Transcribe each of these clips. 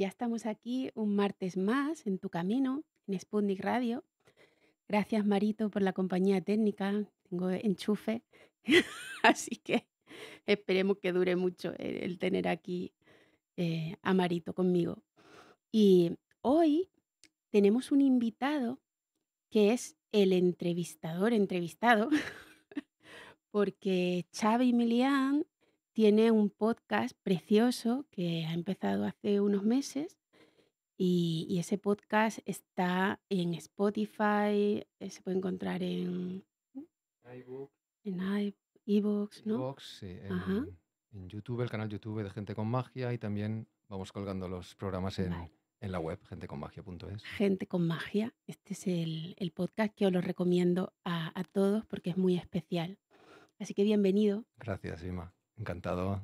ya estamos aquí un martes más en tu camino, en Sputnik Radio. Gracias Marito por la compañía técnica, tengo enchufe, así que esperemos que dure mucho el tener aquí eh, a Marito conmigo. Y hoy tenemos un invitado que es el entrevistador entrevistado, porque Xavi Milian tiene un podcast precioso que ha empezado hace unos meses y, ese podcast está en Spotify, eh, se puede encontrar en iBooks, en ¿no? en, YouTube, el canal YouTube de Gente con Magia y también vamos colgando los programas en, en la web, genteconmagia.es. Gente con Magia, este es el, podcast que os lo recomiendo a, a todos porque es muy especial. Así que bienvenido. Gracias, Ima encantado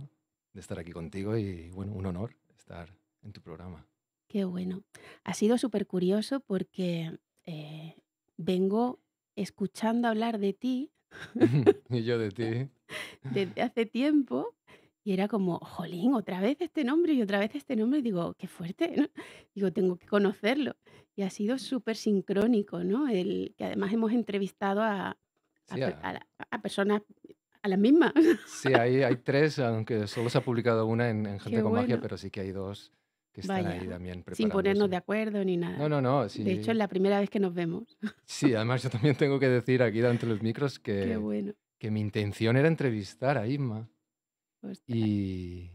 de estar aquí contigo y bueno, un honor estar en tu programa. Qué bueno. Ha sido súper curioso porque eh, vengo escuchando hablar de ti. y yo de ti. Desde hace tiempo. Y era como, jolín, otra vez este nombre y otra vez este nombre. digo, qué fuerte, ¿no? Digo, tengo que conocerlo. Y ha sido súper sincrónico, ¿no? El, que además hemos entrevistado a, a, personas a la misma. Sí, hay, hay tres, aunque solo se ha publicado una en, Gente con Magia, pero sí que hay dos que están ahí también Sin ponernos de acuerdo ni nada. No, no, no. De hecho, es la primera vez que nos vemos. Sí, además yo también tengo que decir aquí delante de los micros que, que mi intención era entrevistar a Isma. Y,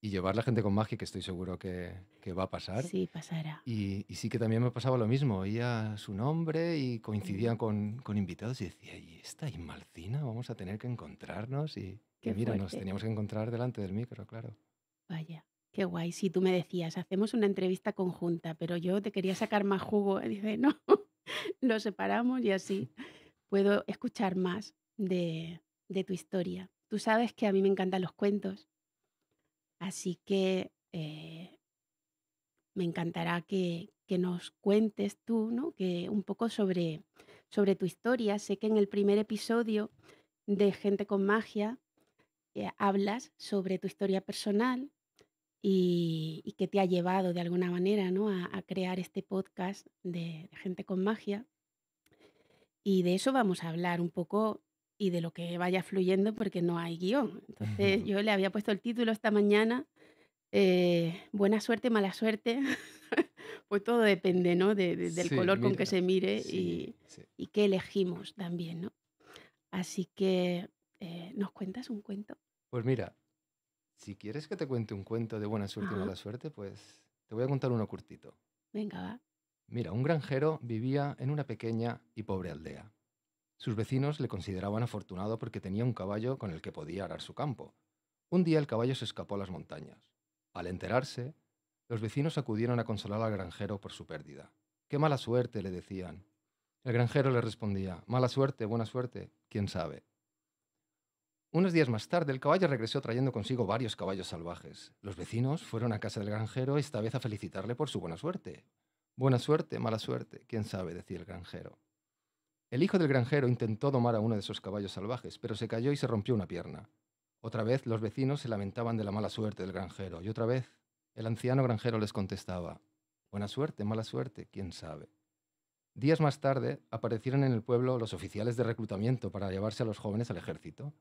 y llevar la gente con magia, que estoy seguro que, va a pasar. Sí, pasará. Y, sí que también me pasaba lo mismo, oía su nombre y coincidía con, invitados y decía, ¿y esta malcina Vamos a tener que encontrarnos y, que mira, nos teníamos que encontrar delante del micro, claro. Vaya. Qué guay, si tú me decías, hacemos una entrevista conjunta, pero yo te quería sacar más jugo. Y dice, no, lo separamos y así puedo escuchar más de, de, tu historia. Tú sabes que a mí me encantan los cuentos Así que eh, me encantará que, nos cuentes tú, Que un poco sobre, sobre tu historia. Sé que en el primer episodio de Gente con Magia eh, hablas sobre tu historia personal y, que te ha llevado de alguna manera ¿no? a, a, crear este podcast de Gente con Magia. Y de eso vamos a hablar un poco y de lo que vaya fluyendo porque no hay guión. Entonces yo le había puesto el título esta mañana, eh, buena suerte, mala suerte, pues todo depende ¿no? del color con que se mire y, qué elegimos también. ¿no? Así que, eh, ¿nos cuentas un cuento? Pues mira, si quieres que te cuente un cuento de buena suerte y mala suerte, pues te voy a contar uno curtito. Venga, va. Mira, un granjero vivía en una pequeña y pobre aldea. Sus vecinos le consideraban afortunado porque tenía un caballo con el que podía arar su campo. Un día el caballo se escapó a las montañas. Al enterarse, los vecinos acudieron a consolar al granjero por su pérdida. ¡Qué mala suerte! le decían. El granjero le respondía, mala suerte, buena suerte, quién sabe. Unos días más tarde, el caballo regresó trayendo consigo varios caballos salvajes. Los vecinos fueron a casa del granjero esta vez a felicitarle por su buena suerte. Buena suerte, mala suerte, quién sabe, decía el granjero. El hijo del granjero intentó domar a uno de sus caballos salvajes, pero se cayó y se rompió una pierna. Otra vez los vecinos se lamentaban de la mala suerte del granjero, y otra vez el anciano granjero les contestaba, Buena suerte, mala suerte, quién sabe. Días más tarde aparecieron en el pueblo los oficiales de reclutamiento para llevarse a los jóvenes al ejército.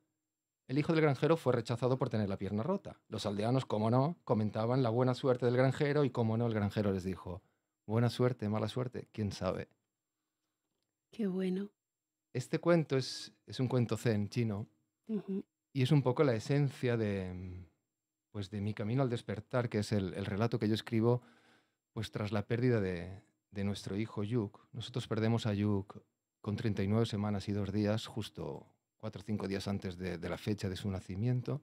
El hijo del granjero fue rechazado por tener la pierna rota. Los aldeanos, como no, comentaban la buena suerte del granjero y como no, el granjero les dijo, Buena suerte, mala suerte, quién sabe. Qué bueno. Este cuento es, es un cuento zen chino y es un poco la esencia de, mm, pues de mi camino al despertar, que es el, relato que yo escribo pues tras la pérdida de, de nuestro hijo Yuk. Nosotros perdemos a Yuk con 39 semanas y dos días, justo cuatro o cinco días antes de, la fecha de su nacimiento.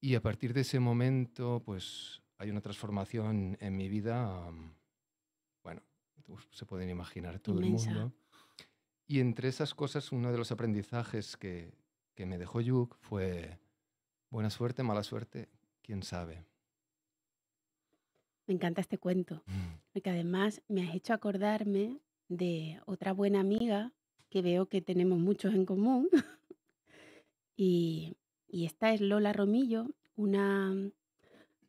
Y a partir de ese momento, pues hay una transformación en mi vida. Mm, bueno, se pueden imaginar todo el mundo. Y entre esas cosas, uno de los aprendizajes que, me dejó Yuk fue buena suerte, mala suerte, quién sabe. Me encanta este cuento, mm. porque además me has hecho acordarme de otra buena amiga que veo que tenemos muchos en común. y, esta es Lola Romillo, una,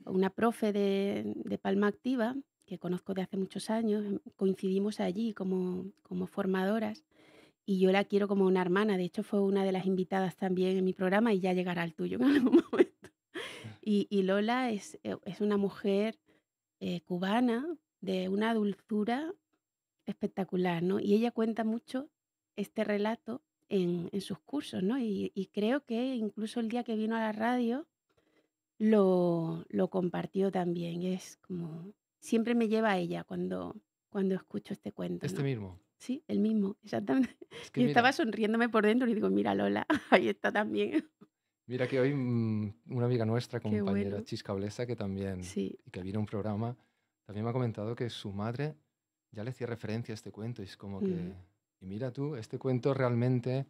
una profe de, Palma Activa que conozco de hace muchos años. Coincidimos allí como, como formadoras y yo la quiero como una hermana. De hecho, fue una de las invitadas también en mi programa y ya llegará al tuyo en algún momento. Y, Lola es, eh, es, una mujer eh, cubana de una dulzura espectacular, ¿no? Y ella cuenta mucho este relato en, sus cursos, ¿no? Y, creo que incluso el día que vino a la radio lo, compartió también. Es como, siempre me lleva a ella cuando, cuando escucho este cuento. Este mismo. Sí, el mismo, exactamente. y estaba sonriéndome por dentro y digo, mira Lola, ahí está también. Mira que hoy mm, una amiga nuestra, compañera Chisca Blesa, que también y que vino a un programa, también me ha comentado que su madre ya le hacía referencia a este cuento y es como mm. que, y mira tú, este cuento realmente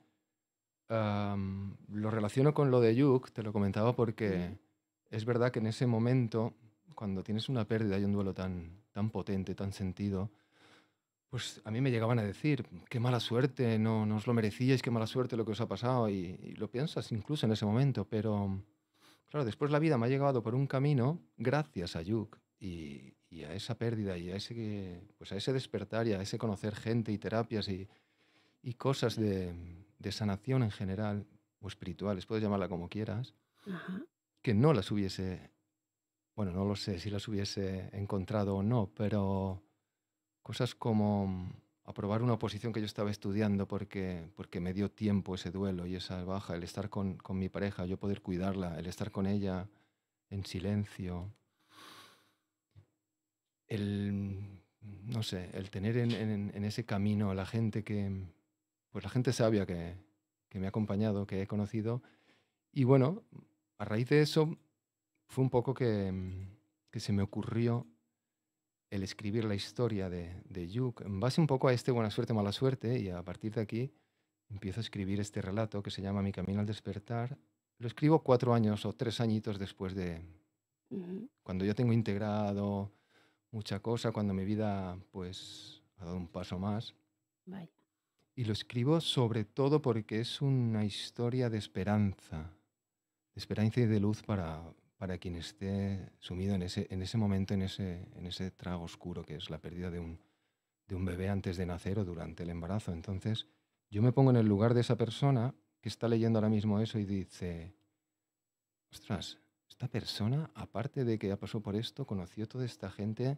lo relaciono con lo de Yuk, te lo comentaba porque mm. es verdad que en ese momento, cuando tienes una pérdida y un duelo tan, tan potente, tan sentido, pues a mí me llegaban a decir, qué mala suerte, no, no os lo merecíais, qué mala suerte lo que os ha pasado, y, lo piensas incluso en ese momento, pero claro, después la vida me ha llegado por un camino gracias a Yuk y, a esa pérdida y a ese, pues a ese despertar y a ese conocer gente y terapias y, cosas de, sanación en general o espirituales, puedes llamarla como quieras, que no las hubiese, bueno, no lo sé si las hubiese encontrado o no, pero Cosas como aprobar una oposición que yo estaba estudiando porque, porque me dio tiempo ese duelo y esa baja, el estar con, con mi pareja, yo poder cuidarla, el estar con ella en silencio, el, no sé, el tener en, en, ese camino a la gente que, pues la gente sabia que, que me ha acompañado, que he conocido, y bueno, a raíz de eso fue un poco que, que se me ocurrió el escribir la historia de, de Yuk, en base un poco a este buena suerte, mala suerte, y a partir de aquí empiezo a escribir este relato que se llama Mi camino al despertar. Lo escribo cuatro años o tres añitos después de cuando yo tengo integrado mucha cosa, cuando mi vida pues ha dado un paso más. Y lo escribo sobre todo porque es una historia de esperanza, de esperanza y de luz para, para quien esté sumido en ese, momento, en ese, trago oscuro que es la pérdida de un, bebé antes de nacer o durante el embarazo. Entonces, yo me pongo en el lugar de esa persona que está leyendo ahora mismo eso y dice, ostras, esta persona, aparte de que ya pasó por esto, conoció toda esta gente,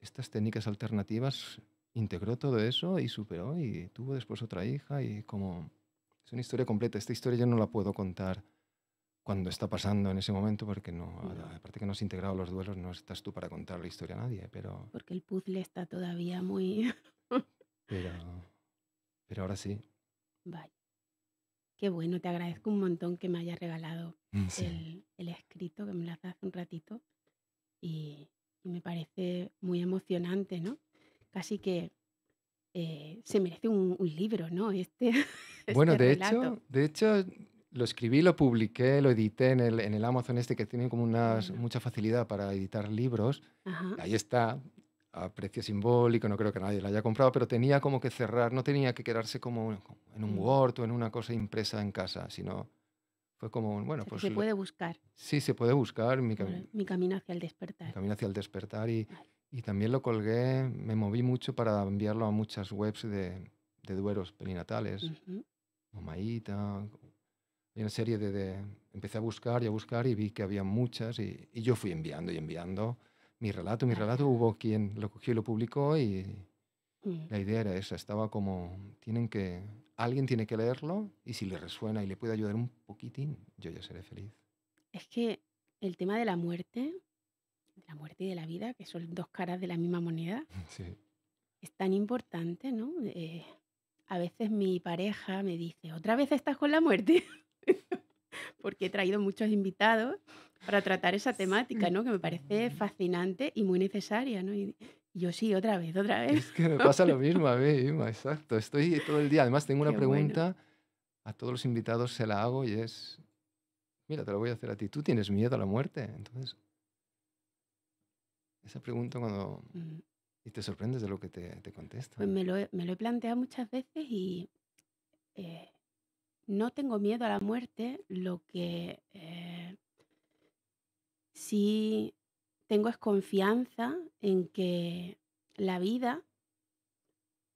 estas técnicas alternativas, integró todo eso y superó y tuvo después otra hija y como... Es una historia completa, esta historia ya no la puedo contar cuando está pasando en ese momento, porque no, aparte que no has integrado los duelos, no estás tú para contar la historia a nadie, pero... Porque el puzzle está todavía muy... pero, pero ahora sí. Vaya. Qué bueno, te agradezco un montón que me hayas regalado mm, el, escrito que me lo hace un ratito y, me parece muy emocionante, ¿no? Casi que eh, se merece un, libro, ¿no? Este. este bueno, de, hecho, de hecho, lo escribí, lo publiqué, lo edité en el, en el Amazon este que tiene como una mucha facilidad para editar libros. Ahí está, a precio simbólico, no creo que nadie lo haya comprado, pero tenía como que cerrar, no tenía que quedarse como en un mm. Word o en una cosa impresa en casa, sino fue como, bueno, pues... Se puede buscar. Sí, se puede buscar. Mi, mi camino hacia el despertar. Mi camino hacia el despertar y, y, también lo colgué, me moví mucho para enviarlo a muchas webs de, de dueros perinatales, uh y una serie de, Empecé a buscar y a buscar y vi que había muchas y, y, yo fui enviando y enviando mi relato, mi relato. Hubo quien lo cogió y lo publicó y mm. la idea era esa. Estaba como, tienen que... Alguien tiene que leerlo y si le resuena y le puede ayudar un poquitín, yo ya seré feliz. Es que el tema de la muerte, de la muerte y de la vida, que son dos caras de la misma moneda, es tan importante, ¿no? Eh, a veces mi pareja me dice, otra vez estás con la muerte. porque he traído muchos invitados para tratar esa temática, ¿no? Que me parece mm. fascinante y muy necesaria, ¿no? Y yo sí, otra vez, otra vez. Es que me pasa lo mismo a mí, exacto. Estoy todo el día. Además, tengo una pregunta, a todos los invitados se la hago y es, mira, te lo voy a hacer a ti. ¿Tú tienes miedo a la muerte? Entonces, esa pregunta cuando... Mm. Y te sorprendes de lo que te, te Pues me lo, he planteado muchas veces y eh, no tengo miedo a la muerte, lo que eh, sí tengo es confianza en que la vida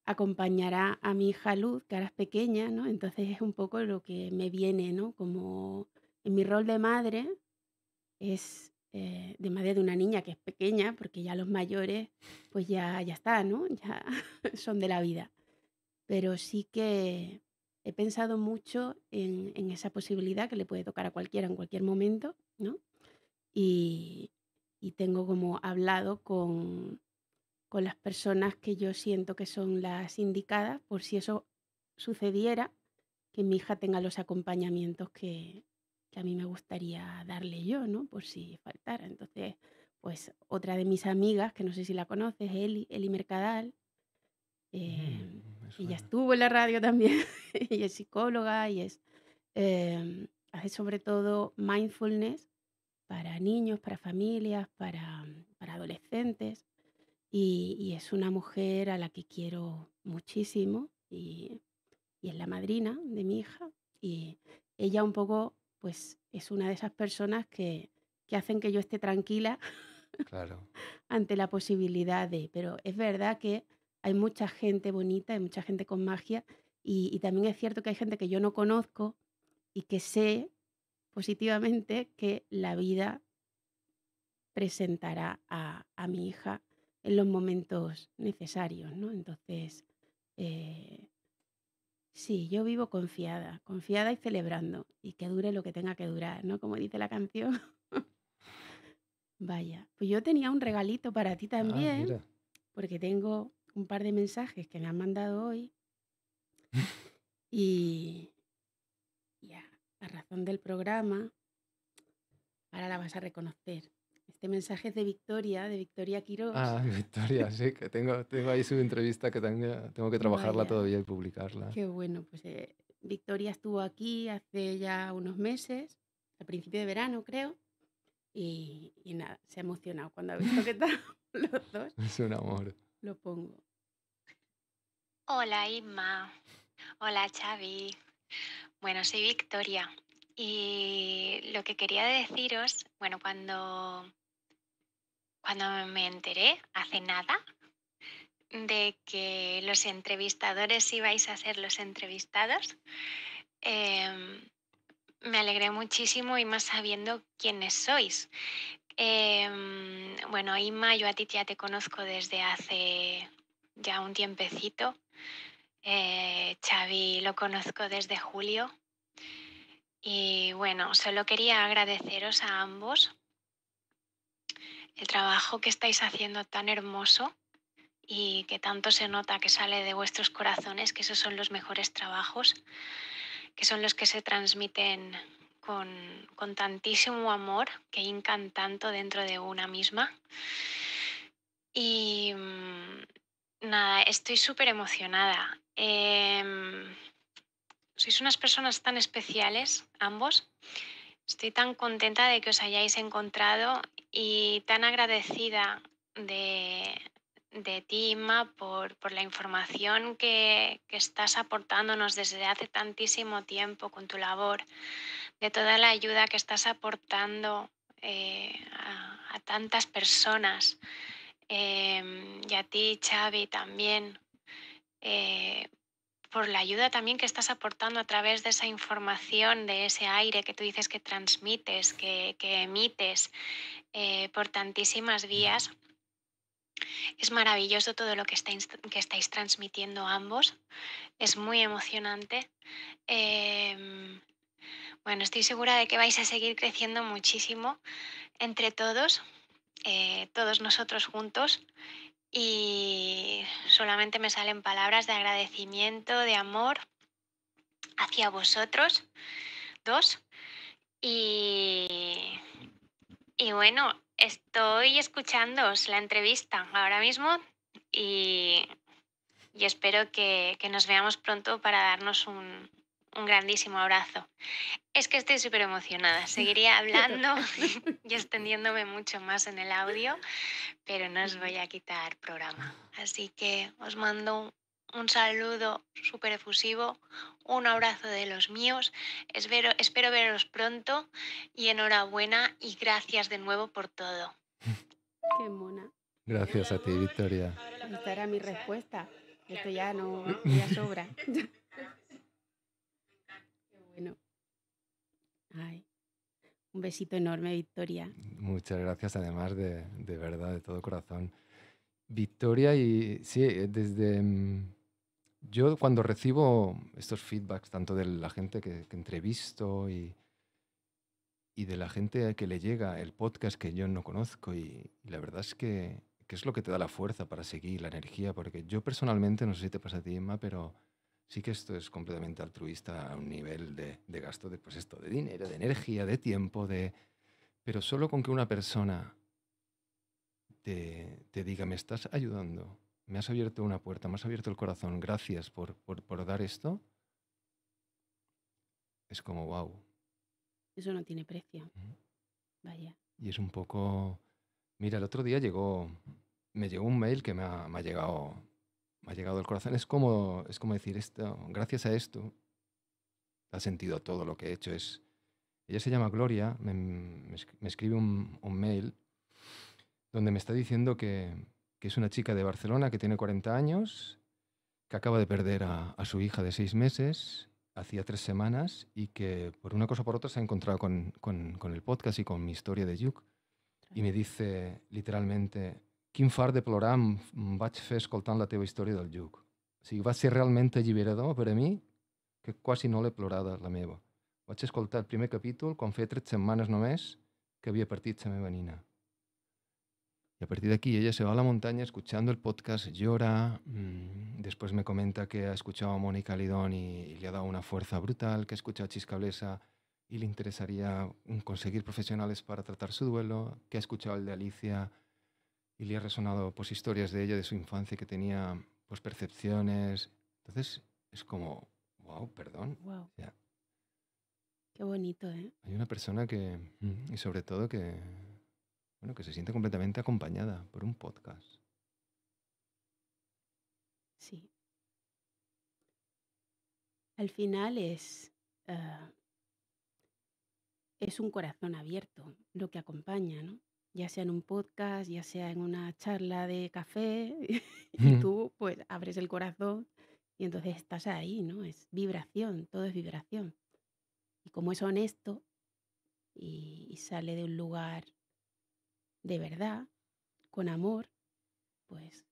acompañará a mi hija Luz, que ahora es pequeña, ¿no? Entonces es un poco lo que me viene, ¿no? Como en mi rol de madre es eh, de madre de una niña que es pequeña, porque ya los mayores, pues ya, ya está, ¿no? Ya son de la vida. Pero sí que he pensado mucho en, esa posibilidad que le puede tocar a cualquiera en cualquier momento, ¿no? Y, tengo como hablado con, las personas que yo siento que son las indicadas por si eso sucediera, que mi hija tenga los acompañamientos que, a mí me gustaría darle yo, ¿no? Por si faltara. Entonces, pues otra de mis amigas, que no sé si la conoces, Eli, Eli Mercadal, mm, eh, ella estuvo en la radio también. y es psicóloga y es, em, hace sobre todo mindfulness para niños, para familias, para, mm, adolescentes. Y, es una mujer a la que quiero muchísimo y, es la madrina de mi hija. Y ella un poco, pues, es una de esas personas que, hacen que yo esté tranquila ante la posibilidad de. Pero es verdad que hay mucha gente bonita, hay mucha gente con magia y, también es cierto que hay gente que yo no conozco y que sé positivamente que la vida presentará a, mi hija en los momentos necesarios, ¿no? Entonces, eh, sí, yo vivo confiada, confiada y celebrando, y que dure lo que tenga que durar, ¿no? Como dice la canción. Vaya, pues yo tenía un regalito para ti ah, también, porque tengo un par de mensajes que me han mandado hoy y ya, a razón del programa, ahora la vas a reconocer. Este mensaje es de Victoria, de Victoria Quiroz. Ah, Victoria, sí, que tengo, ahí su entrevista que tengo, que trabajarla todavía y publicarla. Qué bueno, pues eh, Victoria estuvo aquí hace ya unos meses, al principio de verano creo, y, nada, se ha emocionado cuando ha visto que están los dos. Es un amor. Lo pongo. Hola Isma, Hola Xavi. Bueno, soy Victoria y lo que quería deciros, bueno, cuando, cuando me enteré hace nada de que los entrevistadores ibais a ser los entrevistados, em, me alegré muchísimo y más sabiendo quiénes sois. Em, bueno, Inma, yo a ti ya te conozco desde hace ya un tiempecito. Eh, Xavi lo conozco desde julio y bueno, solo quería agradeceros a ambos el trabajo que estáis haciendo tan hermoso y que tanto se nota que sale de vuestros corazones, que esos son los mejores trabajos, que son los que se transmiten con, con tantísimo amor, que hincan tanto dentro de una misma. Y mm, nada, estoy súper emocionada Em, sois unas personas tan especiales, ambos. Estoy tan contenta de que os hayáis encontrado y tan agradecida de, ti, Inma, por, la información que, que, estás aportándonos desde hace tantísimo tiempo con tu labor, de toda la ayuda que estás aportando eh, a, tantas personas em, y a ti, Xavi, también eh, por la ayuda también que estás aportando a través de esa información, de ese aire que tú dices que transmites, que, emites eh, por tantísimas vías. Es maravilloso todo lo que, estáis, transmitiendo ambos. Es muy emocionante. Em, bueno, estoy segura de que vais a seguir creciendo muchísimo entre todos, eh, todos nosotros juntos y solamente me salen palabras de agradecimiento, de amor hacia vosotros dos. Y, y bueno, estoy escuchándoos la entrevista ahora mismo y, y espero que, que, nos veamos pronto para darnos un, un grandísimo abrazo. Es que estoy súper emocionada. Seguiría hablando y extendiéndome mucho más en el audio, pero no os voy a quitar programa. Así que os mando un saludo súper efusivo, un abrazo de los míos. Espero, veros pronto y enhorabuena y gracias de nuevo por todo. Qué mona. Gracias a ti, Victoria. Esta era mi respuesta. Esto ya no ya sobra. Ay, un besito enorme, Victoria. Muchas gracias, además de, de verdad, de todo corazón. Victoria, y sí, eh, desde... Mm, yo cuando recibo estos feedbacks, tanto de la gente que, entrevisto y, y, de la gente a que le llega el podcast que yo no conozco, y, y la verdad es que, que, es lo que te da la fuerza para seguir, la energía, porque yo personalmente, no sé si te pasa a ti, Emma, pero sí que esto es completamente altruista a un nivel de, gasto de, pues esto, de dinero, de energía, de tiempo, de... Pero solo con que una persona te, diga, me estás ayudando, me has abierto una puerta, me has abierto el corazón, gracias por, dar esto, es como, wow. Eso no tiene precio. Vaya. Y es un poco... Mira, el otro día llegó, me llegó un mail que me ha llegado me ha llegado al corazón. Es como, es como decir, esto, gracias a esto, ha sentido todo lo que he hecho. Es, ella se llama Gloria, me, me escribe un, un, mail donde me está diciendo que, que, es una chica de Barcelona que tiene 40 años, que acaba de perder a, su hija de seis meses, hacía tres semanas, y que por una cosa o por otra se ha encontrado con, con, con el podcast y con mi historia de Yuk. Y me dice literalmente, quin far de plorar em, vaig fer escoltant la teva història del lluc. O sigui, va ser realment alliberador per a mi que quasi no l'he plorada, la meva. Vaig escoltar el primer capítol quan feia 13 setmanes només que havia partit la meva nina. I a partir d'aquí ella se va a la muntanya escuchando el podcast, llora, mm, després me comenta que ha escuchado a Mónica Lidón i li ha dado una fuerza brutal, que ha escuchado a Chiscablesa i li interessaria conseguir professionals per tratar su duelo, que ha escuchado el de Alicia y le ha resonado pues historias de ella, de su infancia, que tenía pues percepciones. Entonces es como, wow, perdón. Qué bonito, ¿eh? Hay una persona que, y sobre todo que, bueno, que se siente completamente acompañada por un podcast. Sí. Al final es, eh, es un corazón abierto lo que acompaña, ¿no? ya sea en un podcast, ya sea en una charla de café, y tú pues abres el corazón y entonces estás ahí, ¿no? Es vibración, todo es vibración. Y como es honesto y, sale de un lugar de verdad, con amor, pues,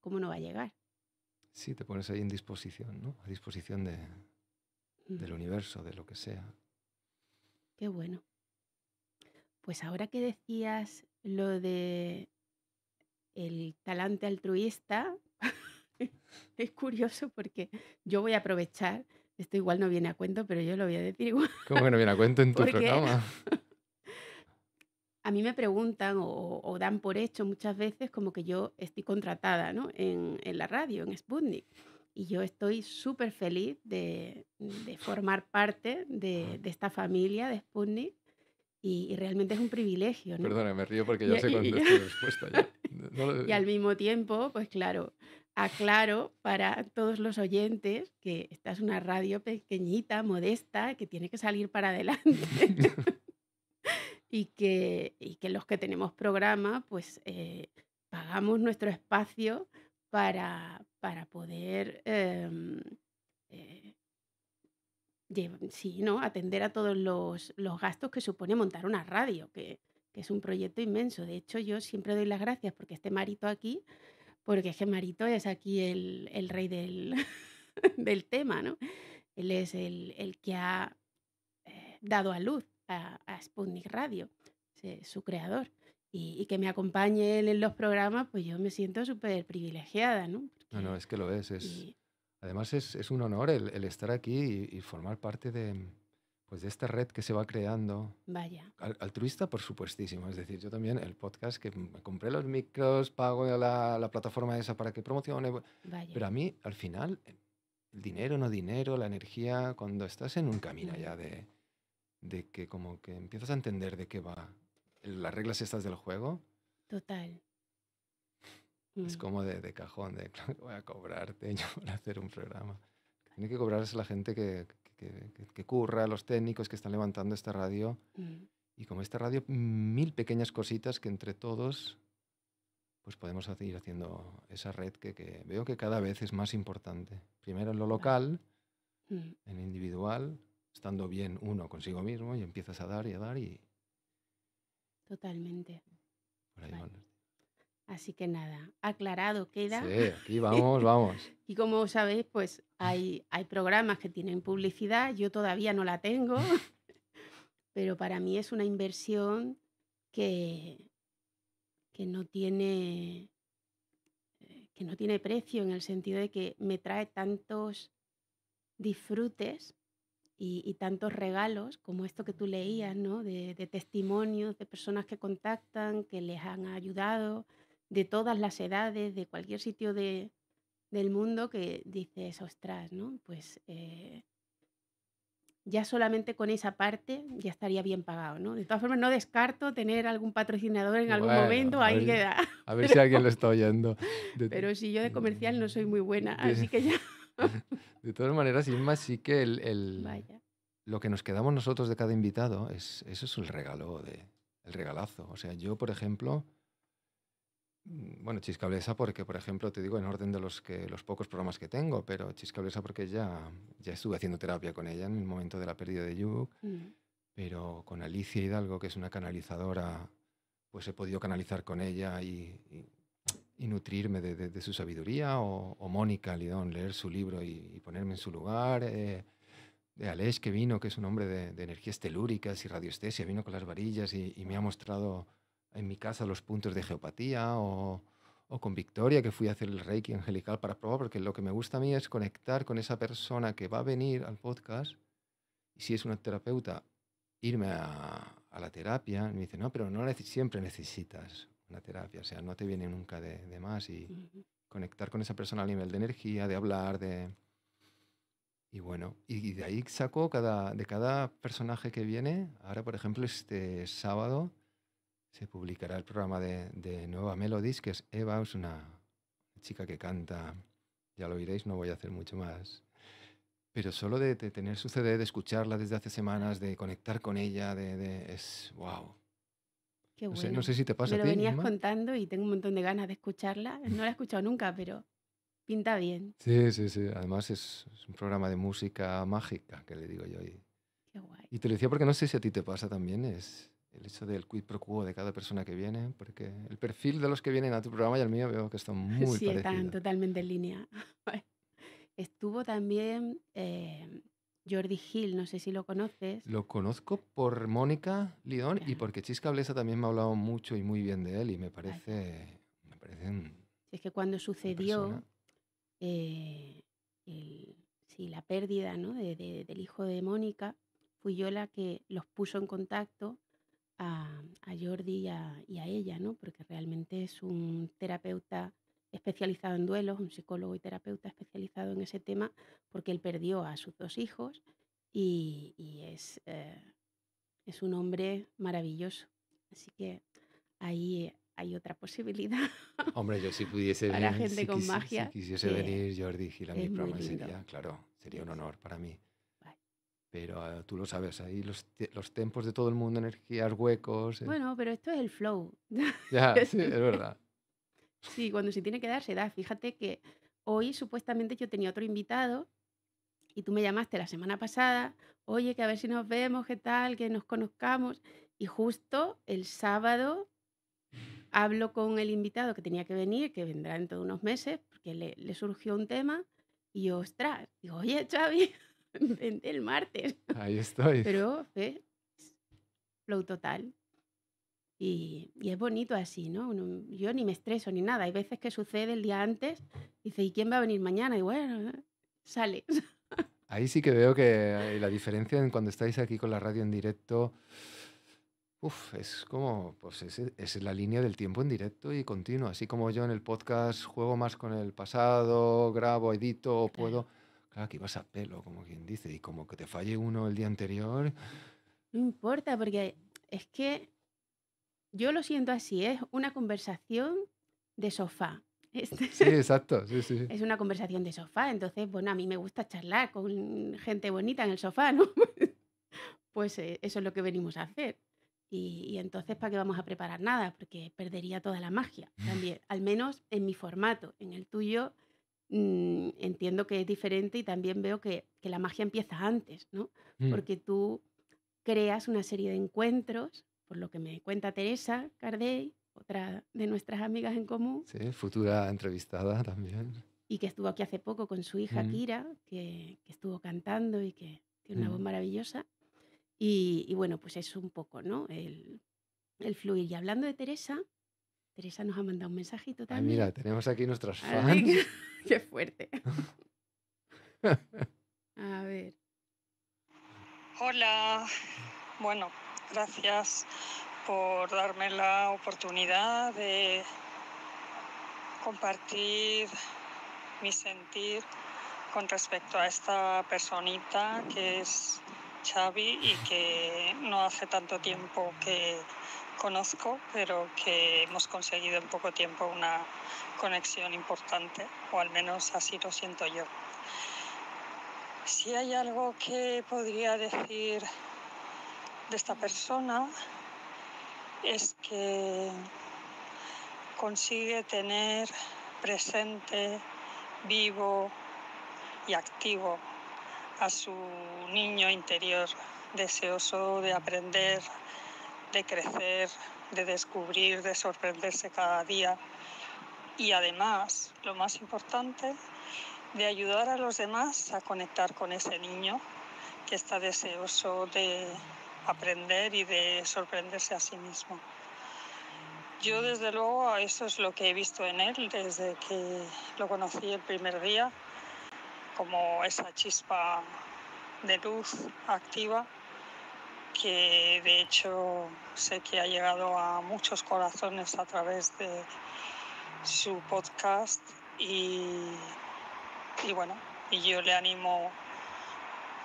¿cómo no va a llegar? Sí, te pones ahí en disposición, ¿no? A disposición de, del universo, de lo que sea. Qué bueno. Pues ahora que decías lo de el talante altruista, es curioso porque yo voy a aprovechar, esto igual no viene a cuento, pero yo lo voy a decir igual. ¿Cómo que no viene a cuento en tu programa? a mí me preguntan o, dan por hecho muchas veces como que yo estoy contratada en, la radio, en Sputnik. Y yo estoy súper feliz de, formar parte de, de esta familia de Sputnik y, realmente es un privilegio. ¿no? Perdona, me río porque ya y, sé cuál es tu respuesta. Y al mismo tiempo, pues claro, aclaro para todos los oyentes que esta es una radio pequeñita, modesta, que tiene que salir para adelante. y, que, que los que tenemos programa, pues eh, pagamos nuestro espacio para, para poder em, eh, sí, ¿no? Atender a todos los, gastos que supone montar una radio, que, es un proyecto inmenso. De hecho, yo siempre doy las gracias porque este Marito aquí, porque es que Marito es aquí el, rey del, tema, ¿no? Él es el, que ha eh, dado a luz a, Sputnik Radio, su creador. Y, que me acompañe él en los programas, pues yo me siento súper privilegiada, ¿no? No, no, es que lo es. Es, Además es, un honor el, estar aquí y, formar parte pues, de, esta red que se va creando. Vaya. altruista, por supuestísimo. Es decir, yo también el podcast que compré los micros, pago la, plataforma esa para que promocione. Vaya. Pero a mí, al final, el dinero, no dinero, la energía, cuando estás en un camino ya de, de que como que empiezas a entender de qué va las reglas estas del juego. Total. Es mm. como de, cajón, de voy a cobrarte yo para hacer un programa. Tiene que cobrarse la gente que, que, que, curra, los técnicos que están levantando esta radio. Mm. Y como esta radio, mil pequeñas cositas que entre todos pues podemos ir haciendo esa red que, veo que cada vez es más importante. Primero en lo local, mm. en individual, estando bien uno consigo mismo y empiezas a dar y a dar y... Totalmente. Así que nada, aclarado queda. Sí, aquí vamos, vamos. y como sabéis, pues hay, hay programas que tienen publicidad, yo todavía no la tengo, pero para mí es una inversión que, que no tiene eh, que no tiene precio en el sentido de que me trae tantos disfrutes y, tantos regalos como esto que tú leías, ¿no? de, testimonios de personas que contactan, que les han ayudado, de todas las edades, de cualquier sitio del mundo que dices, ostras, ¿no? Pues eh, ya solamente con esa parte ya estaría bien pagado, ¿no? De todas formas, no descarto tener algún patrocinador en algún momento, ahí queda. A ver si alguien lo está oyendo. pero si yo de comercial no soy muy buena, así que ya... De todas maneras, más sí que el, lo que nos quedamos nosotros de cada invitado, es, eso es el regalo, de, el regalazo. O sea, yo, por ejemplo Mm, bueno, Chiscablesa porque, por ejemplo, te digo en orden de los, que, los pocos programas que tengo, pero Chiscablesa porque ya, ya estuve haciendo terapia con ella en el momento de la pérdida de Yuk, mm. pero con Alicia Hidalgo, que es una canalizadora, pues he podido canalizar con ella y, nutrirme de, de, su sabiduría, o, Mónica Lidón, leer su libro y, ponerme en su lugar. de eh, eh, Aleix, que vino, que es un hombre de, de energías telúricas y radioestesia, vino con las varillas y, y me ha mostrado en mi casa los puntos de geopatía o, con Victoria, que fui a hacer el Reiki angelical para probar, porque lo que me gusta a mí es conectar con esa persona que va a venir al podcast. Y si es una terapeuta, irme a, la terapia. Y me dice, no, pero no siempre necesitas una terapia, o sea, no te viene nunca de, más. Y conectar con esa persona a nivel de energía, de hablar, de. Y bueno, y de ahí saco cada, de cada personaje que viene. Ahora, por ejemplo, este sábado se publicará el programa de, Nueva Melodies, que es Eva, es una chica que canta, ya lo oiréis, no voy a hacer mucho más. Pero solo de, tener su de escucharla desde hace semanas, de conectar con ella, de, es wow. Qué bueno. no, sé, no, sé, si te pasa. Me lo venías contando y tengo un montón de ganas de escucharla. No la he escuchado nunca, pero pinta bien. Sí, sí, sí. Además es, un programa de música mágica, que le digo yo. Y, Qué guay. Y te lo decía porque no sé si a ti te pasa también. Es, el hecho del quid pro quo de cada persona que viene, porque el perfil de los que vienen a tu programa y al mío veo que están muy sí, están totalmente en línea. Estuvo también eh, Jordi Gil, no sé si lo conoces. Lo conozco por Mónica Lidón y porque Chisca Blesa también me ha hablado mucho y muy bien de él y me parece... Me parece es que cuando sucedió eh, la pérdida del hijo de Mónica, fui yo la que los puso en contacto a, Jordi y a, ella, ¿no? Porque realmente es un terapeuta especializado en duelos, un psicólogo y terapeuta especializado en ese tema, porque él perdió a sus dos hijos y, es, eh, es un hombre maravilloso. Así que ahí hay otra posibilidad. Hombre, yo si pudiese para gente con magia, si quisiese venir Jordi Gil mi programa claro, sería un honor para mí. Pero ah, tú lo sabes, ahí los, los tempos de todo el mundo, energías, huecos. Eh. Bueno, pero esto es el flow. Ya, sí, es verdad. Sí, cuando se tiene que dar, se da. Fíjate que hoy supuestamente yo tenía otro invitado y tú me llamaste la semana pasada, oye, que a ver si nos vemos, qué tal, que nos conozcamos. Y justo el sábado hablo con el invitado que tenía que venir, que vendrá dentro de unos meses, porque le, le surgió un tema. Y ostras, digo, oye, Xavi, el martes. Ahí estoy. Pero es flow total. Y, y, es bonito así, ¿no? yo ni me estreso ni nada. Hay veces que sucede el día antes, dice, ¿y quién va a venir mañana? Y bueno, sale. Ahí sí que veo que eh, la diferencia en cuando estáis aquí con la radio en directo, es como, pues es, es la línea del tiempo en directo y continuo. Así como yo en el podcast juego más con el pasado, grabo, edito, puedo. Ah, que ibas a pelo, como quien dice, y como que te falle uno el día anterior. No importa, porque es que yo lo siento así, es una conversación de sofá. Sí, exacto. Sí, sí. Es una conversación de sofá, entonces, bueno, a mí me gusta charlar con gente bonita en el sofá, ¿no? pues eh, eso es lo que venimos a hacer. Y, y, entonces, ¿para qué vamos a preparar nada? Porque perdería toda la magia también, al menos en mi formato, en el tuyo Mm, entiendo que es diferente y también veo que, que la magia empieza antes, ¿no? Mm. Porque tú creas una serie de encuentros, por lo que me cuenta Teresa Cardey, otra de nuestras amigas en común. Sí, futura entrevistada también. Y que estuvo aquí hace poco con su hija mm. Kira, que, que, estuvo cantando y que tiene una voz maravillosa. Y, y, bueno, pues es un poco, ¿no? El, el fluir. Y hablando de Teresa, Teresa nos ha mandado un mensajito también. mira, tenemos aquí nuestros fans. Qué fuerte. A ver. Hola. Bueno, gracias por darme la oportunidad de compartir mi sentir con respecto a esta personita que es Xavi y que no hace tanto tiempo que conozco, pero que hemos conseguido en poco tiempo una conexión importante, o al menos así lo siento yo. Si hay algo que podría decir de esta persona es que consigue tener presente, vivo y activo a su niño interior, deseoso de aprender, de crecer, de descubrir, de sorprenderse cada día y además, lo más importante, de ayudar a los demás a conectar con ese niño que está deseoso de aprender y de sorprenderse a sí mismo. Yo desde luego eso es lo que he visto en él desde que lo conocí el primer día como esa chispa de luz activa que de hecho sé que ha llegado a muchos corazones a través de su podcast y, y bueno, y yo le animo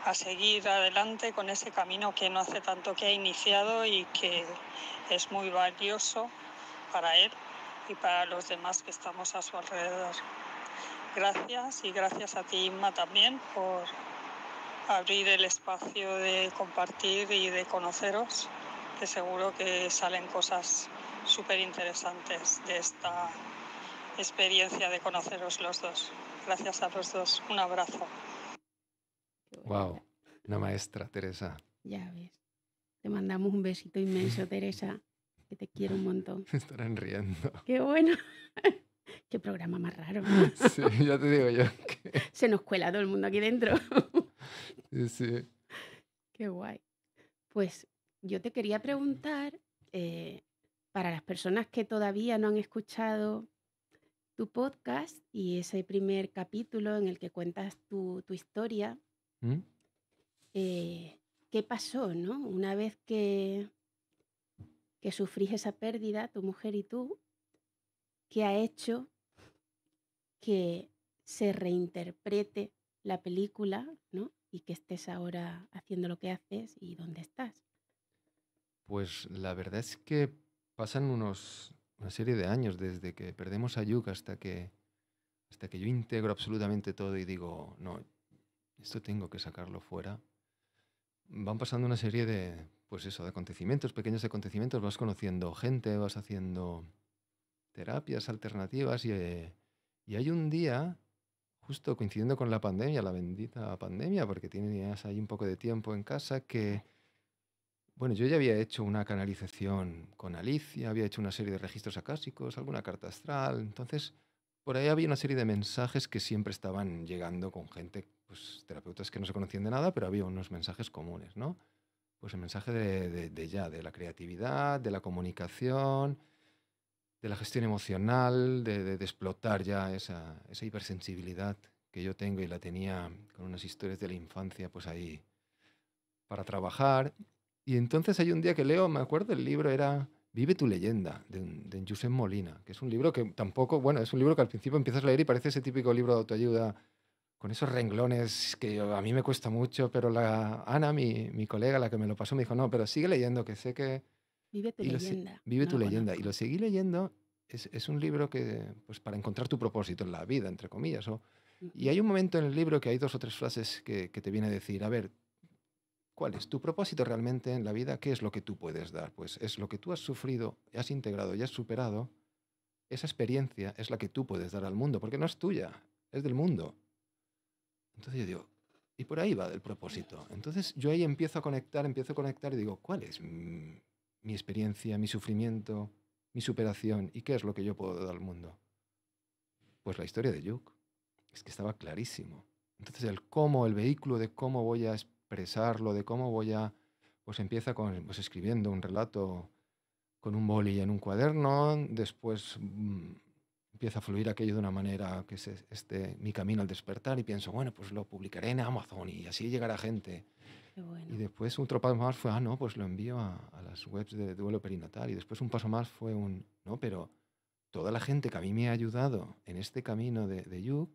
a seguir adelante con ese camino que no hace tanto que ha iniciado y que es muy valioso para él y para los demás que estamos a su alrededor gracias y gracias a ti, Inma, también por abrir el espacio de compartir y de conoceros, que seguro que salen cosas súper interesantes de esta experiencia de conoceros los dos. Gracias a los dos. Un abrazo. Wow, una maestra, Teresa. Ya ves. Te mandamos un besito inmenso, Teresa, que te quiero un montón. Me estarán riendo. Qué bueno. Qué programa más raro. Sí, ya te digo yo. Se nos cuela todo el mundo aquí dentro. Sí, sí. Qué guay. Pues yo te quería preguntar, eh, para las personas que todavía no han escuchado tu podcast y ese primer capítulo en el que cuentas tu, historia, ¿Mm? eh, ¿qué pasó, no? Una vez que, que sufrís esa pérdida, tu mujer y tú, ¿qué ha hecho que se reinterprete la película, Y que estés ahora haciendo lo que haces y dónde estás. Pues la verdad es que pasan unos, una serie de años desde que perdemos a Yuka hasta que, hasta que yo integro absolutamente todo y digo, no, esto tengo que sacarlo fuera. Van pasando una serie de, pues eso, de acontecimientos, pequeños acontecimientos, vas conociendo gente, vas haciendo terapias alternativas y... Eh, y hay un día, justo coincidiendo con la pandemia, la bendita pandemia, porque tienes ahí un poco de tiempo en casa, que, bueno, yo ya había hecho una canalización con Alicia, había hecho una serie de registros acásicos, alguna carta astral, entonces por ahí había una serie de mensajes que siempre estaban llegando con gente, pues terapeutas que no se conocían de nada, pero había unos mensajes comunes, ¿no? Pues el mensaje de ya, de la creatividad, de la comunicación, de la gestión emocional, de, de, explotar ya esa, hipersensibilidad que yo tengo y la tenía con unas historias de la infancia, pues ahí para trabajar. Y entonces hay un día que leo, me acuerdo, el libro era Vive tu leyenda, de, de Josep Molina, que es un libro que tampoco, bueno, es un libro que al principio empiezas a leer y parece ese típico libro de autoayuda con esos renglones que a mí me cuesta mucho, pero la Ana, mi, mi colega, la que me lo pasó, me dijo, no, pero sigue leyendo, que sé que Vive tu leyenda. Vive tu leyenda. Y lo seguí leyendo. Es, un libro que, pues, para encontrar tu propósito en la vida, entre comillas. y hay un momento en el libro que hay dos o tres frases que, te viene a decir, a ver, ¿Cuál es tu propósito realmente en la vida? ¿Qué es lo que tú puedes dar? Pues es lo que tú has sufrido, has integrado y has superado. Esa experiencia es la que tú puedes dar al mundo, porque no es tuya, es del mundo. Entonces yo digo, y por ahí va el propósito. Entonces yo ahí empiezo a conectar, empiezo a conectar y digo, ¿cuál es mi experiencia, mi sufrimiento, mi superación y qué es lo que yo puedo dar al mundo. Pues la historia de Yuk. Es que estaba clarísimo. Entonces el cómo, el vehículo de cómo voy a expresarlo, de cómo voy a... Pues empieza con, pues escribiendo un relato con un boli en un cuaderno, después mm, empieza a fluir aquello de una manera que es este, mi camino al despertar y pienso, bueno, pues lo publicaré en Amazon y así llegará gente. Y después otro paso más fue, ah, no, pues lo envío a, las webs de duelo perinatal. Y después un paso más fue un, no, pero toda la gente que a mí me ha ayudado en este camino de, de You,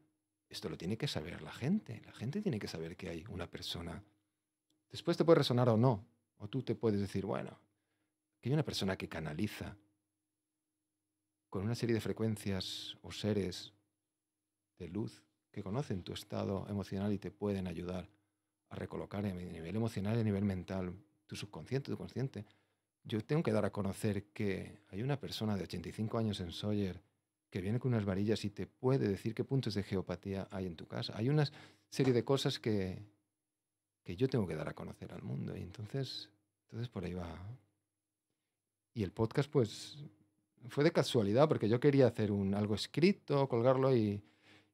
esto lo tiene que saber la gente. La gente tiene que saber que hay una persona. Después te puede resonar o no. O tú te puedes decir, bueno, que hay una persona que canaliza con una serie de frecuencias o seres de luz que conocen tu estado emocional y te pueden ayudar a recolocar a nivel emocional y a nivel mental tu subconsciente, tu consciente. Yo tengo que dar a conocer que hay una persona de 85 años en Sawyer que viene con unas varillas y te puede decir qué puntos de geopatía hay en tu casa. Hay una serie de cosas que, que yo tengo que dar a conocer al mundo. Y entonces, entonces por ahí va. Y el podcast, pues, fue de casualidad, porque yo quería hacer un, algo escrito, colgarlo y,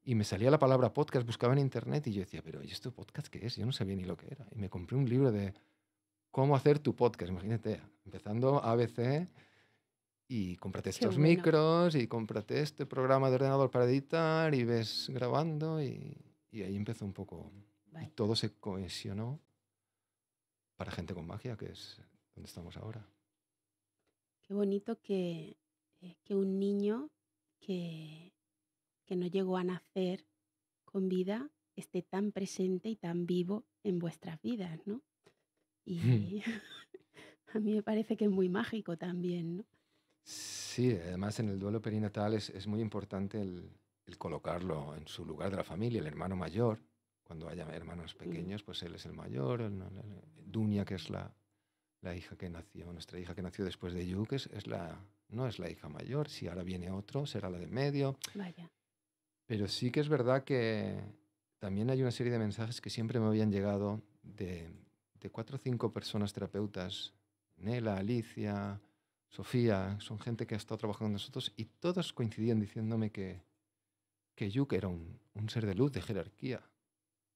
me salía la palabra podcast, buscaba en internet y yo decía, pero ¿y esto podcast qué es? Yo no sabía ni lo que era. Y me compré un libro de cómo hacer tu podcast, imagínate, empezando ABC y cómprate estos micros y cómprate este programa de ordenador para editar y ves grabando y, y ahí empezó un poco. Y todo se cohesionó para gente con magia, que es donde estamos ahora. Qué bonito que eh, que un niño que, que no llegó a nacer con vida esté tan presente y tan vivo en vuestras vidas, ¿no? Hmm. Y a mí me parece que es muy mágico también, ¿no? Sí, además en el duelo perinatal es, es muy importante el, colocarlo en su lugar de la familia, el hermano mayor. Cuando haya hermanos mm. pequeños, pues él es el mayor, el, que es la, la hija que nació, nuestra hija que nació después de Yu, es, la, no es la hija mayor, si ahora viene otro, será la de medio. Vaya. Pero sí que es verdad que también hay una serie de mensajes que siempre me habían llegado de, cuatro o cinco personas terapeutas, Nela, Alicia, Sofía, son gente que ha estado trabajando con nosotros y todos coincidían diciéndome que, que era un ser de luz, de jerarquía,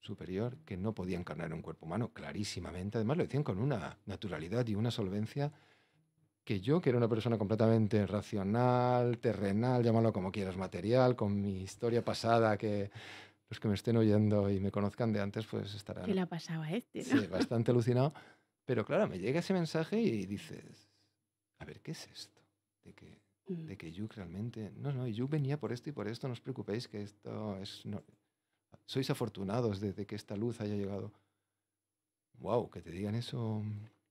superior que no podía encarnar un cuerpo humano, clarísimamente. Además, lo decían con una naturalidad y una solvencia que yo, que era una persona completamente racional, terrenal, llámalo como quieras, material, con mi historia pasada, que los que me estén oyendo y me conozcan de antes, pues estarán. Que la pasaba este, ¿no? Sí, bastante alucinado. Pero claro, me llega ese mensaje y dices, a ver, ¿qué es esto? De que, mm. de que Yuk realmente. No, no, Yuk venía por esto y por esto, no os preocupéis que esto es. No, sois afortunados desde que esta luz haya llegado. ¡Wow! Que te digan eso.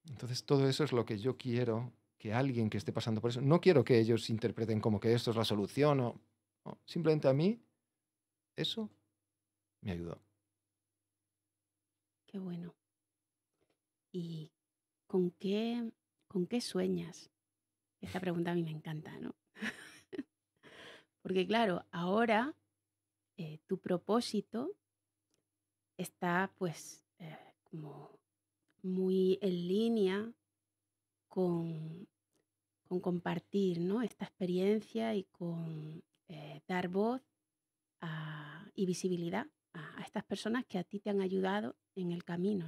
Entonces, todo eso es lo que yo quiero que alguien que esté pasando por eso. No quiero que ellos interpreten como que esto es la solución simplemente a mí, eso me ayudó. Qué bueno. ¿Y con qué, con qué sueñas? Esta pregunta a mí me encanta, ¿no? Porque claro, ahora eh, tu propósito está pues eh, muy en línea con, compartir esta experiencia y con eh, dar voz y visibilidad a, estas personas que a ti te han ayudado en el camino.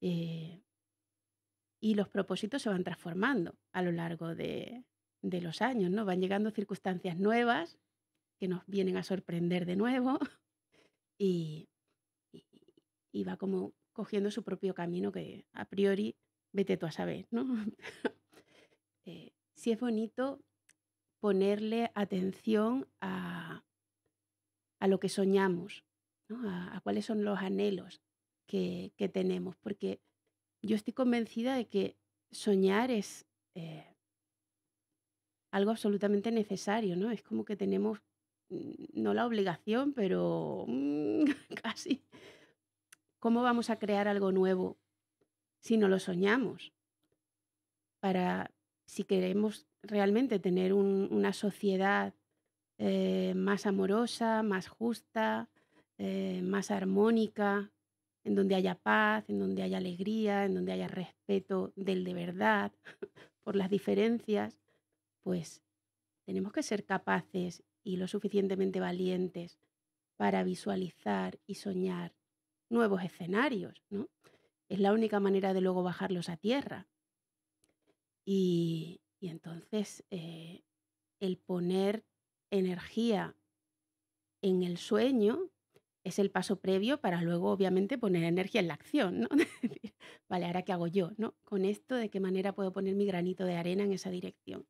y los propósitos se van transformando a lo largo de, de los años, ¿no? Van llegando circunstancias nuevas que nos vienen a sorprender de nuevo y, va como cogiendo su propio camino que a priori vete tú a saber, ¿no? si eh, es bonito ponerle atención a, lo que soñamos, a, cuáles son los anhelos que, tenemos, porque yo estoy convencida de que soñar es eh, algo absolutamente necesario, ¿no? Es como que tenemos Mm, no la obligación, pero mm, casi. ¿Cómo vamos a crear algo nuevo si no lo soñamos? Para, si queremos realmente tener una sociedad eh, más amorosa, más justa, eh, más armónica, en donde haya paz, en donde haya alegría, en donde haya respeto del de verdad por las diferencias, pues tenemos que ser capaces y lo suficientemente valientes para visualizar y soñar nuevos escenarios, ¿no? Es la única manera de luego bajarlos a tierra. Y, entonces eh, el poner energía en el sueño es el paso previo para luego, obviamente, poner energía en la acción, ¿no? vale, ahora qué hago yo, ¿no? Con esto, ¿de qué manera puedo poner mi granito de arena en esa dirección?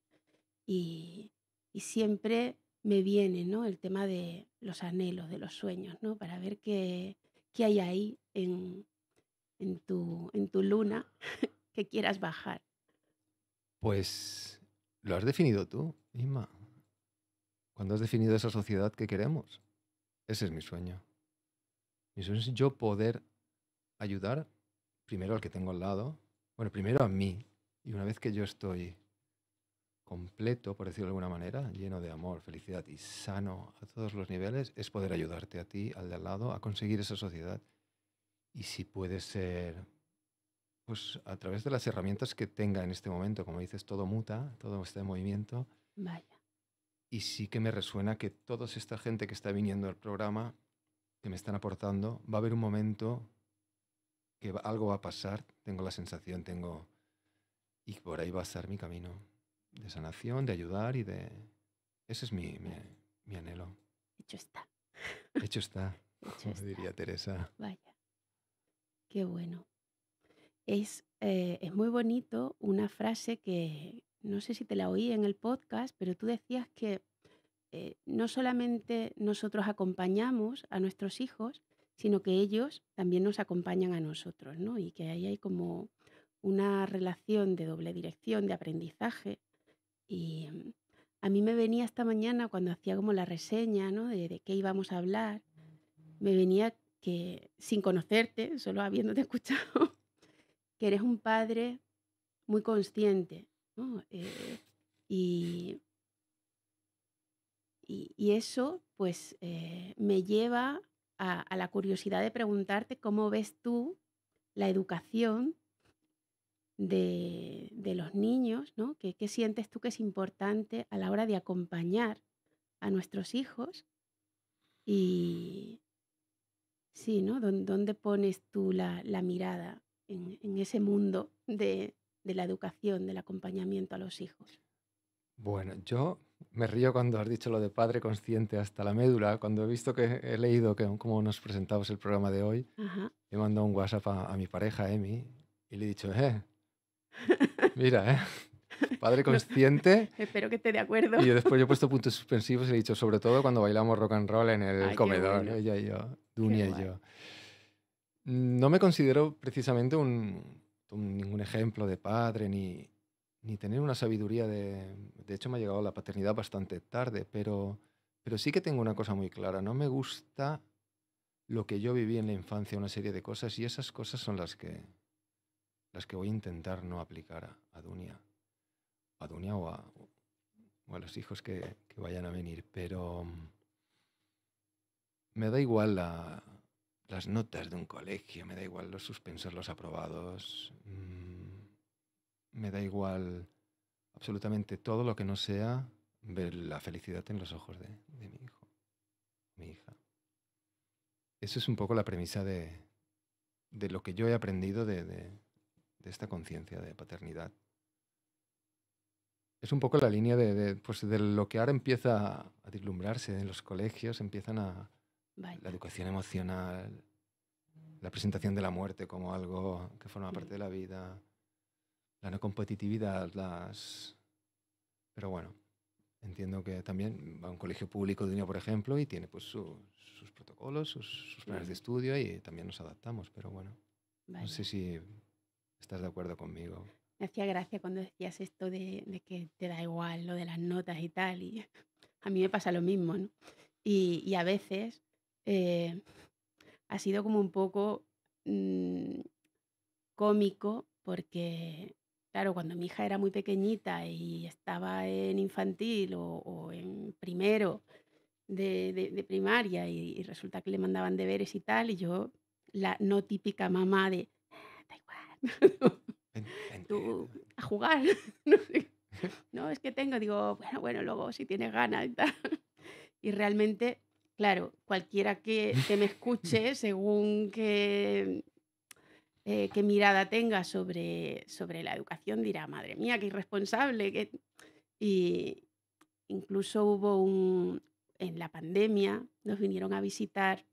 Y, y siempre me viene, ¿no? El tema de los anhelos, de los sueños, ¿no? Para ver qué, qué hay ahí en, en, tu, en tu luna que quieras bajar. Pues lo has definido tú, Inma. Cuando has definido esa sociedad que queremos. Ese es mi sueño. Mi sueño es yo poder ayudar primero al que tengo al lado, bueno, primero a mí. Y una vez que yo estoy completo, por decirlo de alguna manera, lleno de amor, felicidad y sano a todos los niveles, es poder ayudarte a ti, al de al lado, a conseguir esa sociedad. Y si puede ser, pues a través de las herramientas que tenga en este momento, como dices, todo muta, todo está en movimiento. Y sí que me resuena que toda esta gente que está viniendo al programa, que me están aportando, va a haber un momento que algo va a pasar, tengo la sensación, tengo... Y por ahí va a ser mi camino de sanación, de ayudar y de... Ese es mi, anhelo. Hecho está. Hecho está, como diría Teresa. Vaya, qué bueno. Es, eh, es muy bonito una frase que no sé si te la oí en el podcast, pero tú decías que eh, no solamente nosotros acompañamos a nuestros hijos, sino que ellos también nos acompañan a nosotros, ¿no? Y que ahí hay como una relación de doble dirección, de aprendizaje, y mm, a mí me venía esta mañana cuando hacía como la reseña, ¿no? De, qué íbamos a hablar, me venía que sin conocerte, solo habiéndote escuchado, que eres un padre muy consciente, eh, y, y, eso pues eh, me lleva a, la curiosidad de preguntarte cómo ves tú la educación de, los niños, ¿no? ¿Qué, sientes tú que es importante a la hora de acompañar a nuestros hijos? Y sí, ¿no? ¿Dónde pones tú la, mirada en, ese mundo de, la educación, del acompañamiento a los hijos? Bueno, yo me río cuando has dicho lo de padre consciente hasta la médula. Cuando he visto que he leído que, como nos presentabas el programa de hoy, he mandado un WhatsApp a, a mi pareja, Emi, y le he dicho, eh, Mira, ¿eh? Padre consciente. espero que esté de acuerdo. Y después yo he puesto puntos suspensivos y he dicho, sobre todo cuando bailamos rock and roll en el comedor, ella y yo, Dunia y yo. No me considero precisamente un, ningún ejemplo de padre ni, ni tener una sabiduría de... De hecho, me ha llegado la paternidad bastante tarde, pero, pero sí que tengo una cosa muy clara. No me gusta lo que yo viví en la infancia, una serie de cosas, y esas cosas son las que, las que voy a intentar no aplicar a, Dunia, a Dunia o a, los hijos que, vayan a venir, pero mm, me da igual las notas de un colegio, me da igual los suspensos, los aprobados, mm, me da igual absolutamente todo lo que no sea ver la felicidad en los ojos de, mi hijo, mi hija. Eso es un poco la premisa de, de lo que yo he aprendido de, de esta conciencia de paternidad. Es un poco la línea pues, de, lo que ahora empieza a deslumbrarse en los colegios, empiezan a la educación emocional, la presentación de la muerte como algo que forma parte de la vida, la no competitividad, las... Pero bueno, entiendo que también va a un colegio público de niño, por ejemplo, y tiene pues sus protocolos, sus, planes de estudio y también nos adaptamos, pero bueno. No sé si ¿Estás de acuerdo conmigo? Me hacía gracia cuando decías esto de, que te da igual lo de las notas y tal, y a mí me pasa lo mismo, ¿no? Y, a veces eh, ha sido como un poco mm, cómico porque, claro, cuando mi hija era muy pequeñita y estaba en infantil o, en primero de, primaria y resulta que le mandaban deberes y tal, y yo, la no típica mamá de eh, a jugar. No, es que tengo, digo, bueno, bueno, luego si tienes ganas y Y realmente, claro, cualquiera que, me escuche, según eh, qué, mirada tenga sobre, sobre la educación, dirá, madre mía, qué irresponsable. Y incluso hubo un, en la pandemia, nos vinieron a visitar